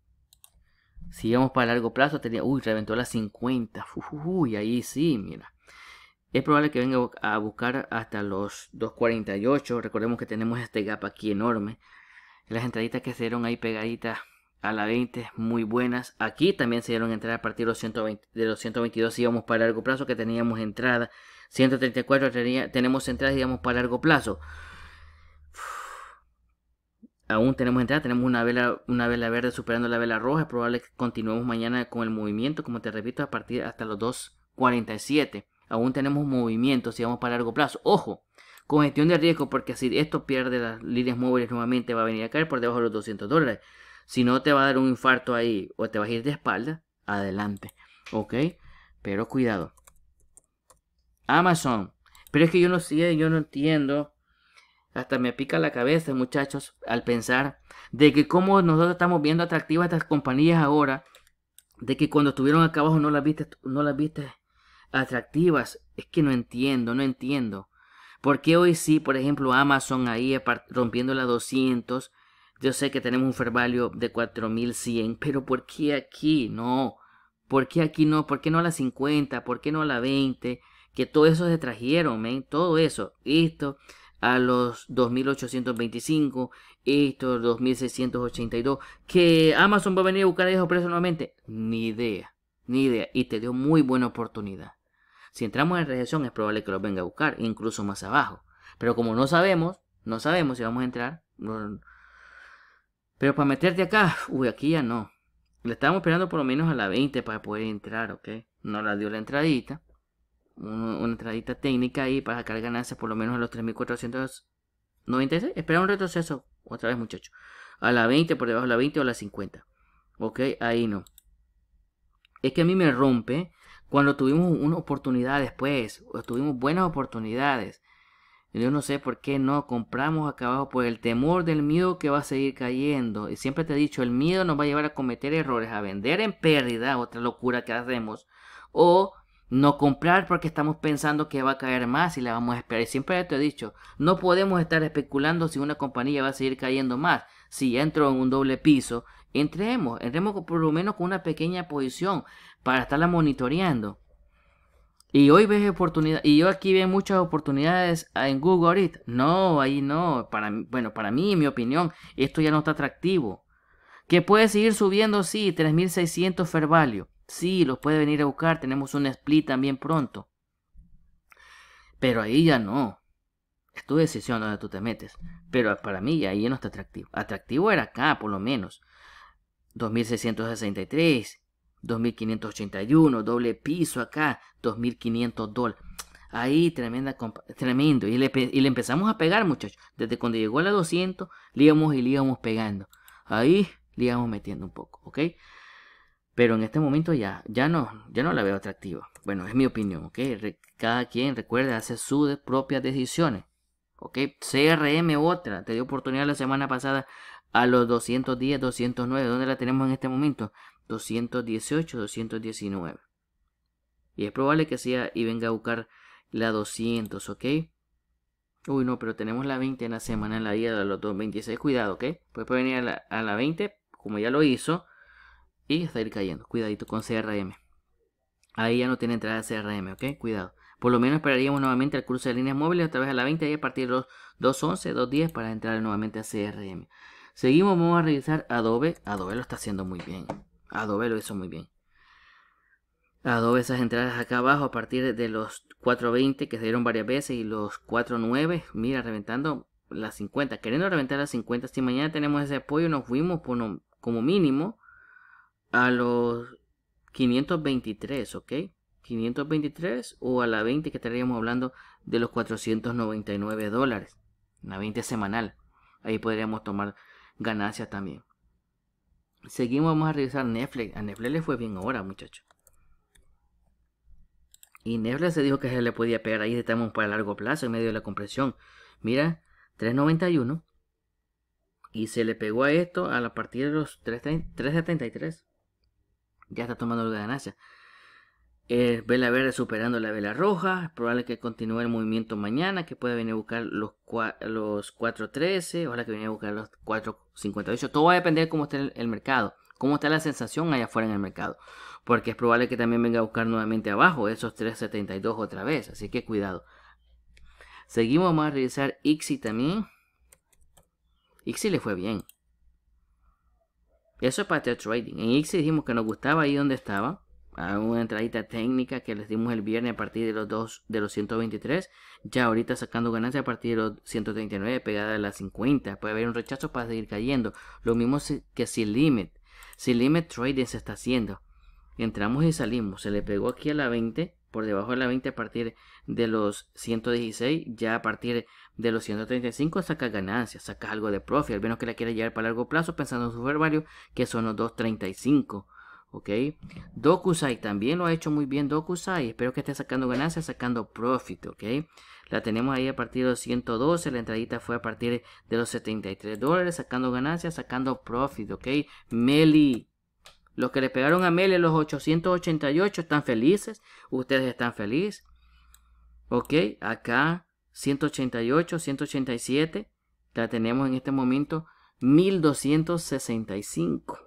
Si para largo plazo, tenía. Uy, reventó las 50. Uy, ahí sí, mira. Es probable que venga a buscar hasta los 2.48. Recordemos que tenemos este gap aquí enorme. Las entraditas que se dieron ahí pegaditas a la 20 muy buenas. Aquí también se dieron entrada a partir de los, 122 de los íbamos para largo plazo que teníamos entrada. 134 tenemos entradas, digamos, para largo plazo. Aún tenemos entrada, tenemos una vela, una vela verde superando la vela roja. Es probable que continuemos mañana con el movimiento, como te repito, a partir hasta los 2.47. Aún tenemos movimiento Si vamos para largo plazo. Ojo, con gestión de riesgo, porque si esto pierde las líneas móviles nuevamente, va a venir a caer por debajo de los 200 dólares. Si no te va a dar un infarto ahí o te vas a ir de espalda, adelante. ¿Ok? Pero cuidado. Amazon. Pero es que yo no sé, yo no entiendo. Hasta me pica la cabeza, muchachos, al pensar de que como nosotros estamos viendo atractivas estas compañías ahora, de que cuando estuvieron acá abajo no las viste, no las viste atractivas. Es que no entiendo, no entiendo. ¿Por qué hoy sí, por ejemplo, Amazon ahí rompiendo las 200? Yo sé que tenemos un fervalio de 4100, pero ¿por qué aquí no? ¿Por qué aquí no? ¿Por qué no a la 50? ¿Por qué no a la 20? Que todo eso se trajeron, men. Todo eso. Esto a los 2825, esto 2682. ¿Que Amazon va a venir a buscar esos precios nuevamente? Ni idea. Ni idea. Y te dio muy buena oportunidad. Si entramos en recesión es probable que los venga a buscar, incluso más abajo. Pero como no sabemos, no sabemos si vamos a entrar, no, pero para meterte acá, uy, aquí ya no. Le estábamos esperando por lo menos a la 20 para poder entrar, ¿ok? No la dio la entradita. Una, entradita técnica ahí para sacar ganancias por lo menos a los 3.496. Espera un retroceso, otra vez muchacho. A la 20, por debajo de la 20 o la 50. ¿Ok? Ahí no. Es que a mí me rompe cuando tuvimos una oportunidad después, o tuvimos buenas oportunidades yo no sé por qué no compramos acá abajo por el temor del miedo que va a seguir cayendo. Y siempre te he dicho, el miedo nos va a llevar a cometer errores, a vender en pérdida, otra locura que hacemos. O no comprar porque estamos pensando que va a caer más y la vamos a esperar. Y siempre te he dicho, no podemos estar especulando si una compañía va a seguir cayendo más. Si entro en un doble piso, entremos, entremos por lo menos con una pequeña posición para estarla monitoreando. Y hoy ves oportunidades, y yo aquí veo muchas oportunidades ah, en Google ahorita. No, ahí no. Para, bueno, para mí, en mi opinión, esto ya no está atractivo. Que puede seguir subiendo, sí, 3600 Fervalio. Sí, los puede venir a buscar. Tenemos un split también pronto. Pero ahí ya no. Es tu decisión donde tú te metes. Pero para mí ahí ya no está atractivo. Atractivo era acá, por lo menos. 2663. 2581, doble piso acá, 2500 dólares. Ahí, tremenda, tremendo. Y le, empezamos a pegar, muchachos. Desde cuando llegó a la 200, le íbamos y le íbamos pegando. Ahí le íbamos metiendo un poco, ¿ok? Pero en este momento ya, ya no, ya no la veo atractiva. Bueno, es mi opinión, ¿ok? cada quien, recuerde, hace sus propias decisiones. ¿ok? CRM otra, te dio oportunidad la semana pasada a los 210, 209, ¿dónde la tenemos en este momento? 218, 219. Y es probable que sea y venga a buscar la 200, ¿ok? Uy, no, pero tenemos la 20 en la semana en la día de los 26, Cuidado, ¿ok? Pues puede venir a la, 20, como ya lo hizo, y está ir cayendo. Cuidadito con CRM. Ahí ya no tiene entrada CRM, ¿ok? Cuidado. Por lo menos esperaríamos nuevamente al cruce de líneas móviles a través a la 20 y a partir de los 211, 210 para entrar nuevamente a CRM. Seguimos, vamos a revisar Adobe. Adobe lo está haciendo muy bien. Adobe lo hizo muy bien. Adobe esas entradas acá abajo a partir de los 420 que se dieron varias veces y los 49, mira, reventando las 50, queriendo reventar las 50. Si mañana tenemos ese apoyo, nos fuimos como mínimo a los 523, ¿ok? 523 o a la 20 que estaríamos hablando de los 499 dólares. Una 20 semanal. Ahí podríamos tomar ganancias también. Seguimos, vamos a revisar Netflix. A Netflix le fue bien ahora, muchachos. Y Netflix se dijo que se le podía pegar ahí estamos para largo plazo en medio de la compresión. Mira, 3.91. Y se le pegó a esto a la de los 3.73. Ya está tomando la ganancia. Eh, vela verde superando la vela roja. Es probable que continúe el movimiento mañana, que pueda venir a buscar los, los 4.13, la que venga a buscar los 4.58. Todo va a depender de cómo está el, mercado, cómo está la sensación allá afuera en el mercado. Porque es probable que también venga a buscar nuevamente abajo esos 3.72 otra vez. Así que cuidado. Seguimos, vamos a revisar IXI también. IXI le fue bien. Eso es para trading. En IXI dijimos que nos gustaba ahí donde estaba una entradita técnica que les dimos el viernes a partir de los dos, de los 123. Ya ahorita sacando ganancias a partir de los 139, pegada a las 50. Puede haber un rechazo para seguir cayendo. Lo mismo que si Limit. Si Limit Trading se está haciendo. Entramos y salimos. Se le pegó aquí a la 20. Por debajo de la 20 a partir de los 116. Ya a partir de los 135 Saca ganancias. Sacas algo de profit. Al menos que la quiera llevar para largo plazo pensando en su valor Que son los 235. ¿ok? Dokusai también lo ha hecho muy bien Dokusai, Espero que esté sacando ganancias, sacando profit, ¿ok? La tenemos ahí a partir de los 112, la entradita fue a partir de los 73 dólares, sacando ganancias, sacando profit, ¿ok? Meli, los que le pegaron a Meli los 888 están felices, ustedes están felices, ¿ok? Acá 188, 187, la tenemos en este momento 1265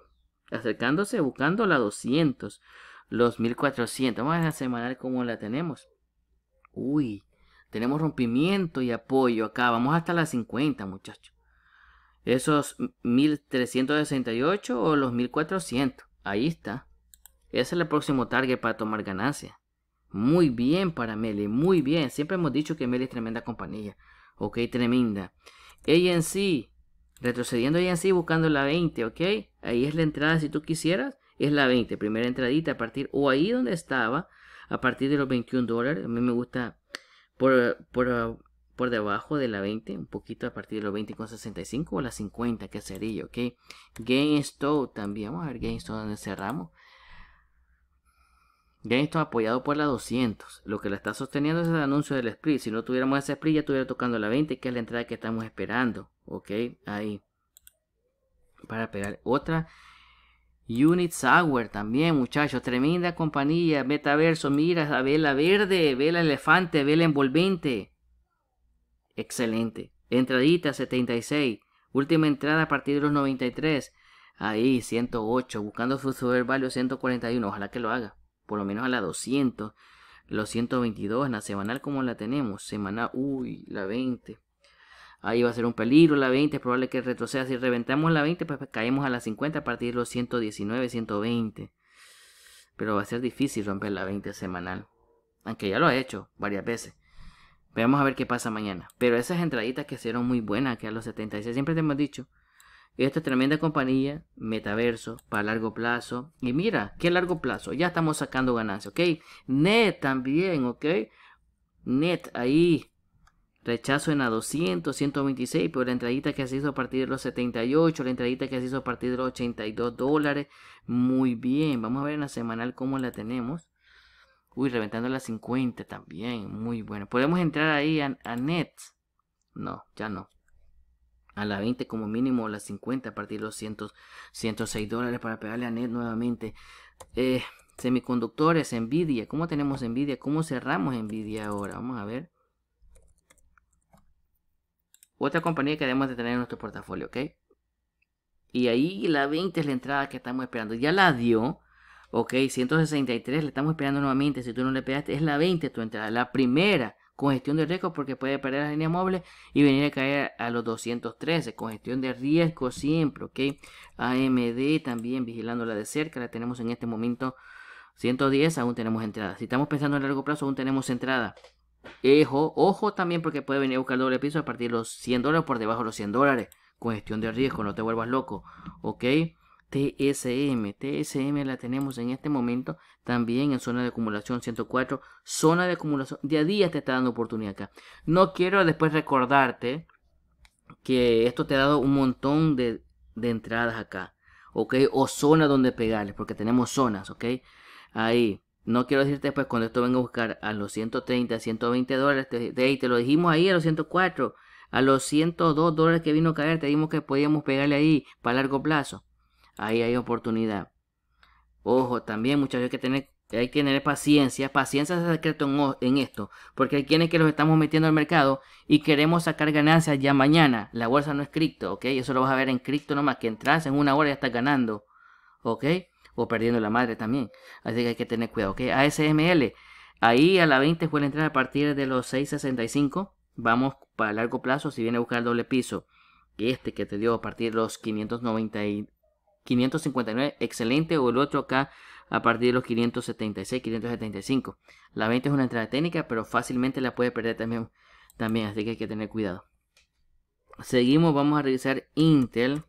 acercándose, buscando la 200, los 1400. Vamos a ver la semanal como la tenemos. Uy, tenemos rompimiento y apoyo acá. Vamos hasta las 50, muchachos. Esos 1368 o los 1400. Ahí está. Ese es el próximo target para tomar ganancia. Muy bien para Meli, muy bien. Siempre hemos dicho que Meli es tremenda compañía. Ok, tremenda. ANC, Retrocediendo ahí en sí, buscando la 20, ¿ok? Ahí es la entrada si tú quisieras. Es la 20, primera entradita a partir, o ahí donde estaba, a partir de los 21 dólares. A mí me gusta por, debajo de la 20, un poquito a partir de los 20,65 o la 50 que sería, ¿ok? GameStop también, vamos a ver GameStop donde cerramos. GameStop apoyado por la 200, lo que la está sosteniendo es el anuncio del split. Si no tuviéramos ese split ya estuviera tocando la 20, que es la entrada que estamos esperando. Ok, ahí. Para pegar otra. Unit Sauer también, muchachos. Tremenda compañía. Metaverso, mira, la vela verde, vela elefante, vela envolvente. Excelente. Entradita 76. Última entrada a partir de los 93. Ahí, 108. Buscando su Value 141. Ojalá que lo haga. Por lo menos a la 200. Los 122 en la semanal como la tenemos. Semana, uy, la 20 ahí va a ser un peligro la 20, es probable que retroceda. Si reventamos la 20, pues, pues caemos a la 50 a partir de los 119, 120. Pero va a ser difícil romper la 20 semanal. Aunque ya lo ha hecho varias veces. Vamos a ver qué pasa mañana. Pero esas entraditas que hicieron muy buenas, que a los 76 siempre te hemos dicho. Esta tremenda compañía, metaverso, para largo plazo. Y mira, qué largo plazo. Ya estamos sacando ganancias, ¿ok? Net también, ¿ok? Net ahí rechazo en la 200, 126, pero la entradita que se hizo a partir de los 78, la entradita que se hizo a partir de los 82 dólares, muy bien, vamos a ver en la semanal cómo la tenemos. Uy, reventando la 50 también, muy bueno. Podemos entrar ahí a, net, no, ya no. A la 20 como mínimo, a la 50 a partir de los 106 dólares para pegarle a net nuevamente. Eh, semiconductores, Nvidia, ¿cómo tenemos Nvidia? ¿Cómo cerramos Nvidia ahora? Vamos a ver. Otra compañía que debemos de tener en nuestro portafolio, ¿ok? Y ahí la 20 es la entrada que estamos esperando. Ya la dio. Ok, 163 le estamos esperando nuevamente. Si tú no le pegaste, es la 20 tu entrada. La primera, congestión de riesgo porque puede perder la línea móvil y venir a caer a los 213. Congestión de riesgo siempre, ok. AMD también vigilándola de cerca. La tenemos en este momento 110, aún tenemos entrada. Si estamos pensando en largo plazo, aún tenemos entrada. Ejo, ojo también porque puede venir a buscar doble piso a partir de los 100 dólares por debajo de los 100 dólares. Con gestión de riesgo, no te vuelvas loco. ¿Ok? TSM. TSM la tenemos en este momento también en zona de acumulación 104. Zona de acumulación. Día a día te está dando oportunidad acá. No quiero después recordarte que esto te ha dado un montón de, de entradas acá. ¿Ok? O zona donde pegarles. Porque tenemos zonas. ¿Ok? Ahí. No quiero decirte después pues, cuando esto venga a buscar a los 130, 120 dólares, te, te, te, lo dijimos ahí a los 104, a los 102 dólares que vino a caer, te dijimos que podíamos pegarle ahí para largo plazo. Ahí hay oportunidad. Ojo, también muchachos, hay que tener, hay que tener paciencia, paciencia es secreto en, en esto, porque hay quienes que los estamos metiendo al mercado y queremos sacar ganancias ya mañana. La bolsa no es cripto, ¿ok? Eso lo vas a ver en cripto nomás, que entras en una hora y ya estás ganando, ¿ok? o perdiendo la madre también. Así que hay que tener cuidado. ¿okay? ASML, ahí a la 20 puede entrar a partir de los 6.65. Vamos para largo plazo, si viene a buscar el doble piso, este que te dio a partir de los 590 y 559, excelente, o el otro acá a partir de los 576, 575. La 20 es una entrada técnica, pero fácilmente la puede perder también, también así que hay que tener cuidado. Seguimos, vamos a revisar Intel.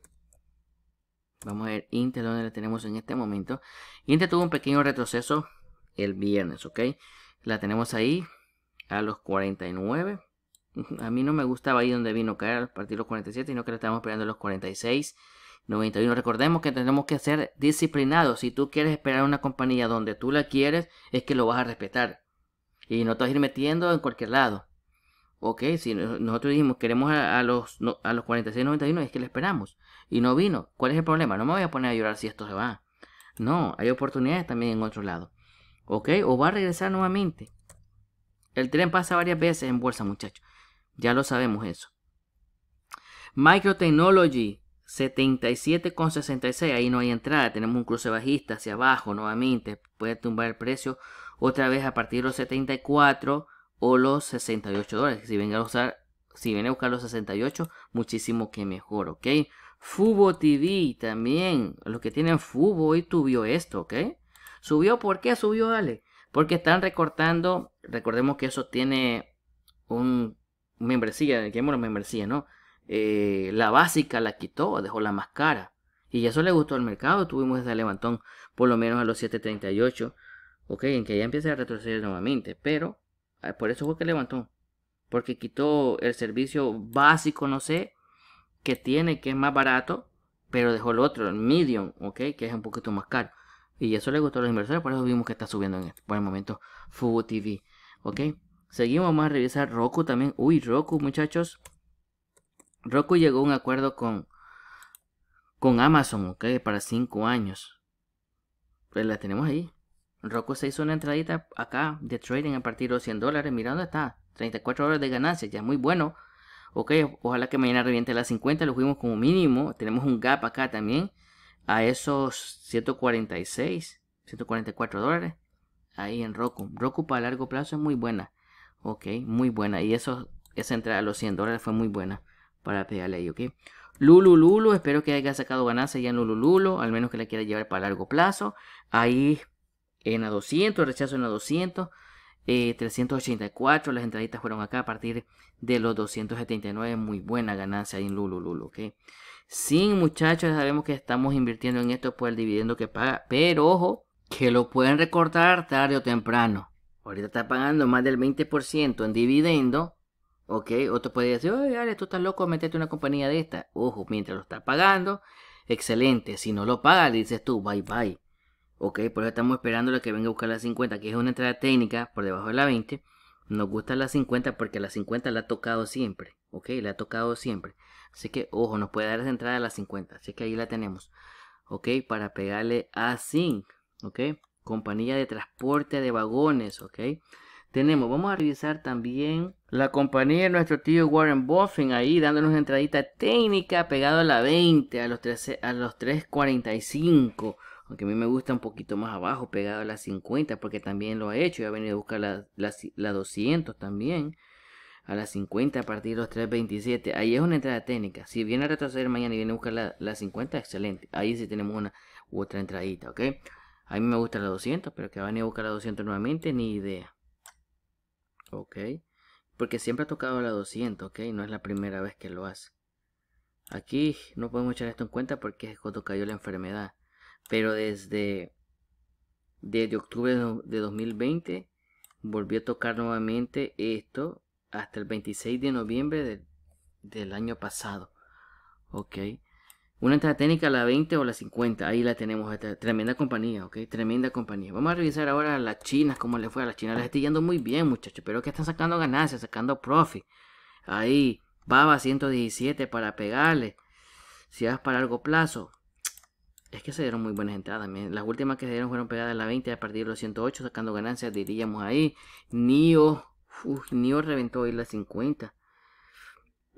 Vamos a ver Intel donde la tenemos en este momento. Intel tuvo un pequeño retroceso el viernes, ¿ok? La tenemos ahí a los 49. A mí no me gustaba ahí donde vino caer a partir de los 47, sino que la estamos esperando a los 46. 91. Recordemos que tenemos que ser disciplinados. Si tú quieres esperar una compañía donde tú la quieres, es que lo vas a respetar. Y no te vas a ir metiendo en cualquier lado. Ok, si nosotros dijimos queremos a, los, a los 46.91, es que le esperamos. Y no vino. ¿Cuál es el problema? No me voy a poner a llorar si esto se va. No, hay oportunidades también en otro lado. Ok, o va a regresar nuevamente. El tren pasa varias veces en bolsa, muchachos. Ya lo sabemos eso. Microtechnology 77,66. Ahí no hay entrada. Tenemos un cruce bajista hacia abajo nuevamente. Puede tumbar el precio otra vez a partir de los 74 o los 68 dólares. Si venga a usar, si viene a buscar los 68, muchísimo que mejor, ¿ok? Fubo TV también. Los que tienen Fubo y tuvieron esto, ¿ok? Subió, ¿por qué subió, dale Porque están recortando, recordemos que eso tiene un membresía, la membresía, ¿no? Eh, la básica la quitó, dejó la más cara. Y eso le gustó al mercado, tuvimos ese levantón por lo menos a los 7.38, ok, en que ya empieza a retroceder nuevamente, pero por eso fue que levantó. Porque quitó el servicio básico, no sé, que tiene, que es más barato, pero dejó el otro, el medium, ¿ok? Que es un poquito más caro. Y eso le gustó a los inversores, por eso vimos que está subiendo en este, por el momento Fubo TV, ¿ok? Seguimos, vamos a revisar Roku también. Uy, Roku, muchachos. Roku llegó a un acuerdo con, con Amazon, ¿ok? Para 5 años. Pues la tenemos ahí. Roku se hizo una entradita acá de trading a partir de los 100 dólares. Mira dónde está. 34 dólares de ganancia, ya muy bueno. Ok, ojalá que mañana reviente las 50, lo fuimos como mínimo. Tenemos un gap acá también a esos 146, 144 dólares. Ahí en Roku. Roku para largo plazo es muy buena. Ok, muy buena. Y eso, esa entrada a los 100 dólares fue muy buena para pegarle ahí, ok. lulu espero que haya sacado ganancia ya en lulu al menos que la quiera llevar para largo plazo. Ahí en la 200, rechazo en a 200. 384 las entraditas fueron acá a partir de los 279 muy buena ganancia ahí en Lulu. ok sin muchachos sabemos que estamos invirtiendo en esto por el dividendo que paga pero ojo que lo pueden recortar tarde o temprano ahorita está pagando más del 20% en dividendo ok otro podría decir oye Ale tú estás loco metete una compañía de esta ojo mientras lo está pagando excelente si no lo paga dices tú bye bye Ok, por eso estamos esperando a que venga a buscar la 50, que es una entrada técnica por debajo de la 20. Nos gusta la 50 porque la 50 la ha tocado siempre. Ok, la ha tocado siempre. Así que, ojo, nos puede dar esa entrada a la 50. Así que ahí la tenemos. Ok, para pegarle a Zinc. Ok, compañía de transporte de vagones. Ok, tenemos, vamos a revisar también la compañía de nuestro tío Warren Buffett ahí dándonos una entradita técnica pegado a la 20, a los, 13, a los 345. Aunque a mí me gusta un poquito más abajo, pegado a las 50, porque también lo ha hecho. y ha venido a buscar la, 200 también. A las 50 a partir de los 3.27. Ahí es una entrada técnica. Si viene a retroceder mañana y viene a buscar la, 50, excelente. Ahí sí tenemos una otra entradita, ¿ok? A mí me gusta la 200, pero que va a venir a buscar la 200 nuevamente, ni idea. ¿Ok? Porque siempre ha tocado la 200, ¿ok? No es la primera vez que lo hace. Aquí no podemos echar esto en cuenta porque es cuando cayó la enfermedad. Pero desde, desde octubre de 2020 volvió a tocar nuevamente esto hasta el 26 de noviembre del año pasado. Ok. Una entrada técnica la 20 o la 50. Ahí la tenemos. tremenda compañía, ok. Tremenda compañía. Vamos a revisar ahora a las chinas, cómo le fue a las chinas. Las estoy yendo muy bien, muchachos. Pero que están sacando ganancias, sacando profit. Ahí, Baba 117 para pegarle. Si vas para largo plazo, es que se dieron muy buenas entradas Las últimas que se dieron fueron pegadas a la 20 a partir de los 108, sacando ganancias, diríamos ahí. Nio, uf, Nio reventó hoy las 50.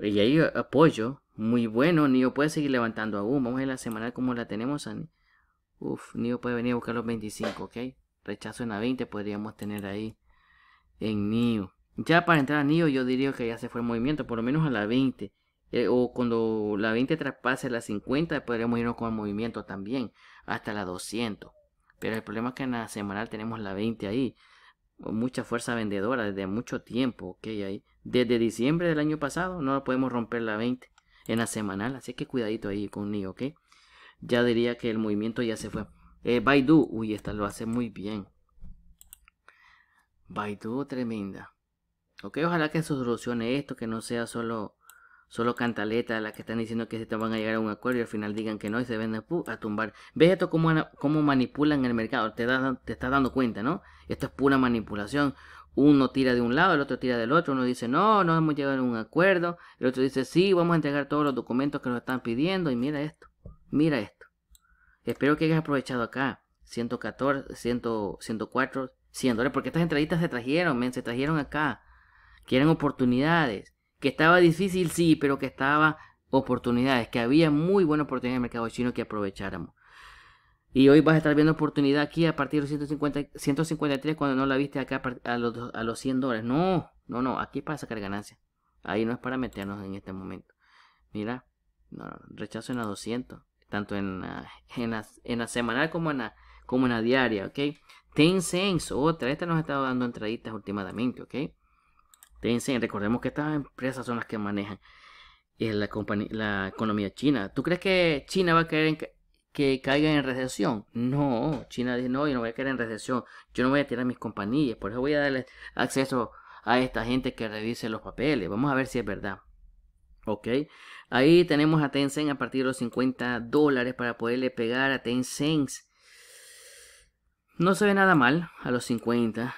Y ahí apoyo, muy bueno. Nio puede seguir levantando aún. Vamos a ver la semana como la tenemos. Uf, Nio puede venir a buscar los 25, ¿ok? Rechazo en la 20 podríamos tener ahí en Nio. Ya para entrar a Nio yo diría que ya se fue el movimiento, por lo menos a la 20. Eh, o cuando la 20 traspase la 50, podremos irnos con el movimiento también, hasta la 200. Pero el problema es que en la semanal tenemos la 20 ahí, mucha fuerza vendedora desde mucho tiempo, ok, ahí. Desde diciembre del año pasado no podemos romper la 20 en la semanal, así que cuidadito ahí conmigo, ok. Ya diría que el movimiento ya se fue. Eh, Baidu, uy, esta lo hace muy bien. Baidu tremenda. Ok, ojalá que se solucione esto, que no sea solo Solo cantaleta las que están diciendo que se te van a llegar a un acuerdo y al final digan que no y se ven a, tumbar. ¿Ves esto cómo, manipulan el mercado, te, da, te estás dando cuenta, ¿no? Esto es pura manipulación. Uno tira de un lado, el otro tira del otro, uno dice no, no hemos llegado a un acuerdo, el otro dice sí, vamos a entregar todos los documentos que nos están pidiendo y mira esto, mira esto. Espero que hayas aprovechado acá 114, 104, 100 dólares, porque estas entraditas se trajeron, se trajeron acá. Quieren oportunidades que estaba difícil, sí, pero que estaba oportunidades, que había muy buena oportunidad en el mercado chino que aprovecháramos. Y hoy vas a estar viendo oportunidad aquí a partir de 150, 153 cuando no la viste acá a los, a los 100 dólares. No, no, no, aquí es para sacar ganancias. Ahí no es para meternos en este momento. Mira, no, rechazo en la 200, tanto en la, en la, semanal como en la, como en diaria, ¿ok? cents otra, esta nos ha estado dando entraditas últimamente, ¿ok? Tencent, Recordemos que estas empresas son las que manejan eh, la, economía china. ¿Tú crees que China va a caer en que caiga en recesión? No, China dice, no, yo no voy a caer en recesión. Yo no voy a tirar mis compañías. Por eso voy a darle acceso a esta gente que revise los papeles. Vamos a ver si es verdad. Ok, ahí tenemos a Tencent a partir de los 50 dólares para poderle pegar a Tencent. No se ve nada mal a los 50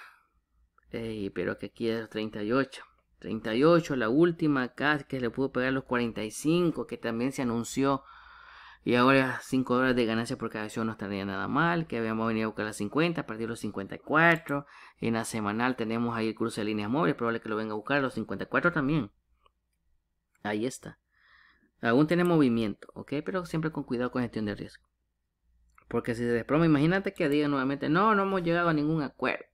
pero que aquí es 38. 38, la última acá que le pudo pegar los 45, que también se anunció. Y ahora 5 dólares de ganancia por cada acción no estaría nada mal. Que habíamos venido a buscar las 50, a partir los 54. En la semanal tenemos ahí el cruce de líneas móviles, probable que lo venga a buscar los 54 también. Ahí está. Aún tiene movimiento, ¿ok? Pero siempre con cuidado con gestión de riesgo. Porque si se desploma, imagínate que diga nuevamente, no, no hemos llegado a ningún acuerdo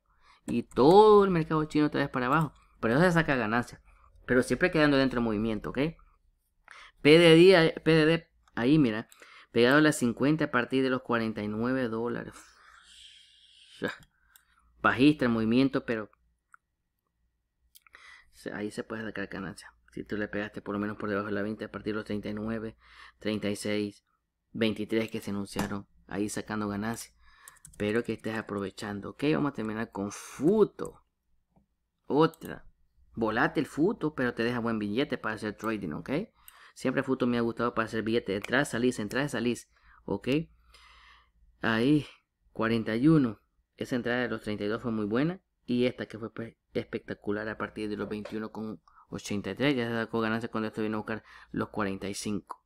y todo el mercado chino otra vez para abajo. Por eso se saca ganancia. Pero siempre quedando dentro del movimiento, ¿ok? PDD, ahí, mira, pegado a las 50 a partir de los 49 dólares. Bajista el movimiento, pero ahí se puede sacar ganancia. Si tú le pegaste por lo menos por debajo de la 20 a partir de los 39, 36, 23 que se anunciaron, ahí sacando ganancia. Espero que estés aprovechando. Ok, vamos a terminar con futo. Otra. Volate el futo, pero te deja buen billete para hacer trading, ok. Siempre futo me ha gustado para hacer billete. salir, salís, entras, salís. Ok. Ahí. 41. Esa entrada de los 32 fue muy buena. Y esta que fue pues, espectacular a partir de los 21 con 83. Ya se sacó ganancia cuando esto vino a buscar los 45.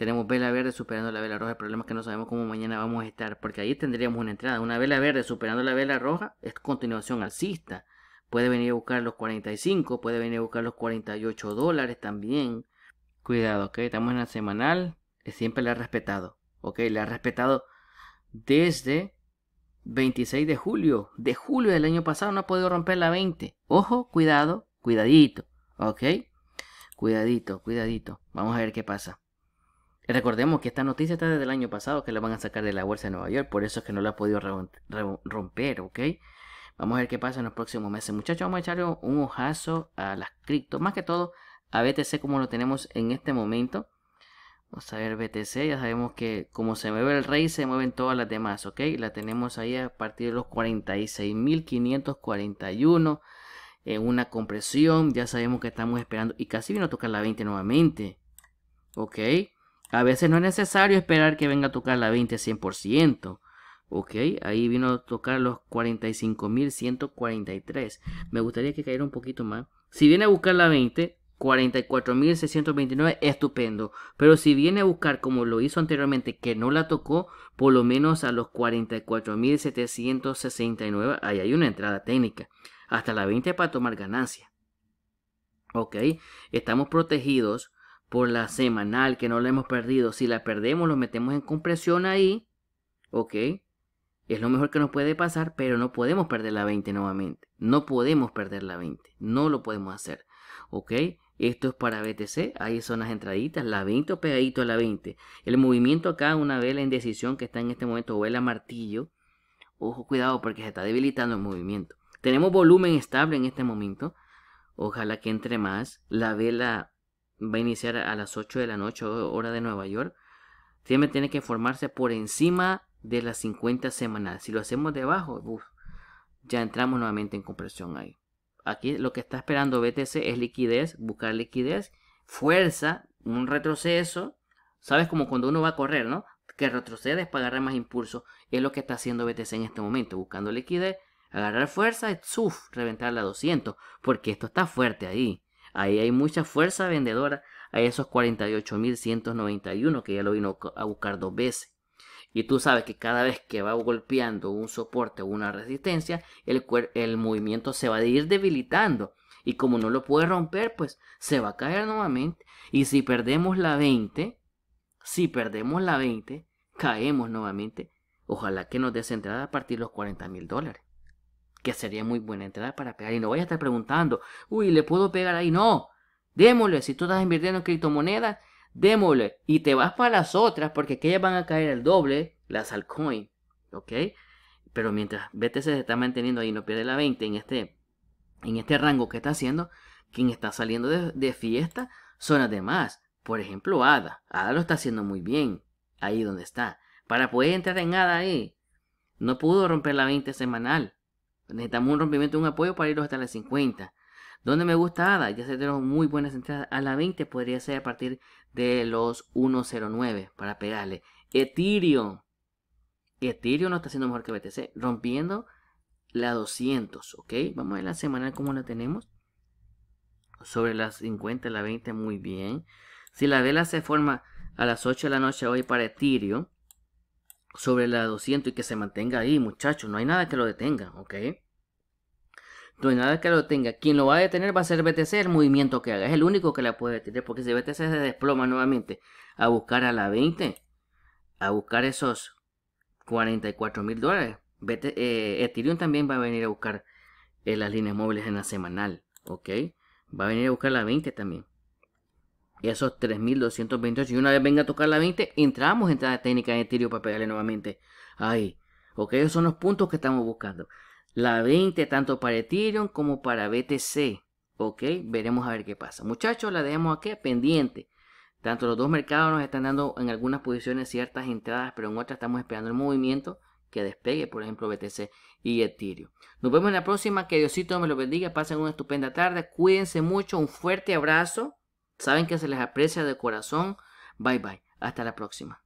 Tenemos vela verde superando la vela roja. El problema es que no sabemos cómo mañana vamos a estar, porque ahí tendríamos una entrada. Una vela verde superando la vela roja es continuación alcista. Puede venir a buscar los 45, puede venir a buscar los 48 dólares también. Cuidado, ok, estamos en la semanal. Eh, siempre la ha respetado, ok, la ha respetado desde 26 de julio. De julio del año pasado no ha podido romper la 20. Ojo, cuidado, cuidadito, ok. Cuidadito, cuidadito. Vamos a ver qué pasa. Recordemos que esta noticia está desde el año pasado que la van a sacar de la bolsa de Nueva York, por eso es que no la ha podido romper, ¿ok? Vamos a ver qué pasa en los próximos meses. Muchachos, vamos a echarle un ojazo a las cripto, más que todo a BTC como lo tenemos en este momento. Vamos a ver BTC, ya sabemos que como se mueve el rey, se mueven todas las demás, ¿ok? La tenemos ahí a partir de los 46.541 en una compresión, ya sabemos que estamos esperando y casi vino a tocar la 20 nuevamente, ¿ok? A veces no es necesario esperar que venga a tocar la 20 100%. Ok, ahí vino a tocar los 45.143. Me gustaría que cayera un poquito más. Si viene a buscar la 20, 44.629, estupendo. Pero si viene a buscar como lo hizo anteriormente, que no la tocó, por lo menos a los 44.769, ahí hay una entrada técnica. Hasta la 20 para tomar ganancia. Ok, estamos protegidos por la semanal que no la hemos perdido. Si la perdemos, lo metemos en compresión ahí. ¿Ok? Es lo mejor que nos puede pasar, pero no podemos perder la 20 nuevamente. No podemos perder la 20. No lo podemos hacer. ¿Ok? Esto es para BTC. Ahí son las entraditas. La 20 o pegadito a la 20. El movimiento acá, una vela en decisión que está en este momento, vela martillo. Ojo, cuidado porque se está debilitando el movimiento. Tenemos volumen estable en este momento. Ojalá que entre más. La vela va a iniciar a las 8 de la noche, hora de Nueva York, siempre tiene que formarse por encima de las 50 semanales. Si lo hacemos debajo, ya entramos nuevamente en compresión ahí. Aquí lo que está esperando BTC es liquidez, buscar liquidez, fuerza, un retroceso. Sabes como cuando uno va a correr, ¿no? Que retrocedes para agarrar más impulso. Es lo que está haciendo BTC en este momento, buscando liquidez, agarrar fuerza, y, reventar la 200, porque esto está fuerte ahí. Ahí hay mucha fuerza vendedora a esos 48.191 que ya lo vino a buscar dos veces. Y tú sabes que cada vez que va golpeando un soporte o una resistencia, el, el movimiento se va a ir debilitando. Y como no lo puede romper, pues se va a caer nuevamente. Y si perdemos la 20, si perdemos la 20, caemos nuevamente. Ojalá que nos entrada a partir los 40.000 mil dólares que sería muy buena entrada para pegar. Y no voy a estar preguntando, uy, ¿le puedo pegar ahí? No, démosle, si tú estás invirtiendo en criptomonedas, démosle. Y te vas para las otras porque aquellas van a caer el doble, las altcoin, ¿ok? Pero mientras BTC se está manteniendo ahí, no pierde la 20 en este, en este rango que está haciendo, quien está saliendo de, de fiesta son las demás. Por ejemplo, ADA. ADA lo está haciendo muy bien, ahí donde está. Para poder entrar en ADA ahí, no pudo romper la 20 semanal. Necesitamos un rompimiento, un apoyo para irnos hasta las 50. ¿Dónde me gusta ADA? Ya se tenemos muy buenas entradas. A la 20 podría ser a partir de los 109 para pegarle. Ethereum. Ethereum no está haciendo mejor que BTC. Rompiendo la 200, ¿ok? Vamos a ver la semanal como la tenemos. Sobre las 50, la 20, muy bien. Si la vela se forma a las 8 de la noche hoy para Ethereum, sobre la 200 y que se mantenga ahí, muchachos. No hay nada que lo detenga, ¿ok? No hay nada que lo detenga. Quien lo va a detener va a ser BTC, el movimiento que haga. Es el único que la puede detener, porque si BTC se desploma nuevamente a buscar a la 20, a buscar esos 44 mil dólares, eh, Ethereum también va a venir a buscar eh, las líneas móviles en la semanal, ¿ok? Va a venir a buscar la 20 también esos 3.228. Y una vez venga a tocar la 20, entramos en entrada técnica de tirio para pegarle nuevamente. Ahí. Ok, esos son los puntos que estamos buscando. La 20 tanto para Ethereum como para BTC. Ok, veremos a ver qué pasa. Muchachos, la dejamos aquí pendiente. Tanto los dos mercados nos están dando en algunas posiciones ciertas entradas, pero en otras estamos esperando el movimiento que despegue, por ejemplo, BTC y Ethereum. Nos vemos en la próxima. Que Diosito me lo bendiga. Pasen una estupenda tarde. Cuídense mucho. Un fuerte abrazo. Saben que se les aprecia de corazón. Bye bye. Hasta la próxima.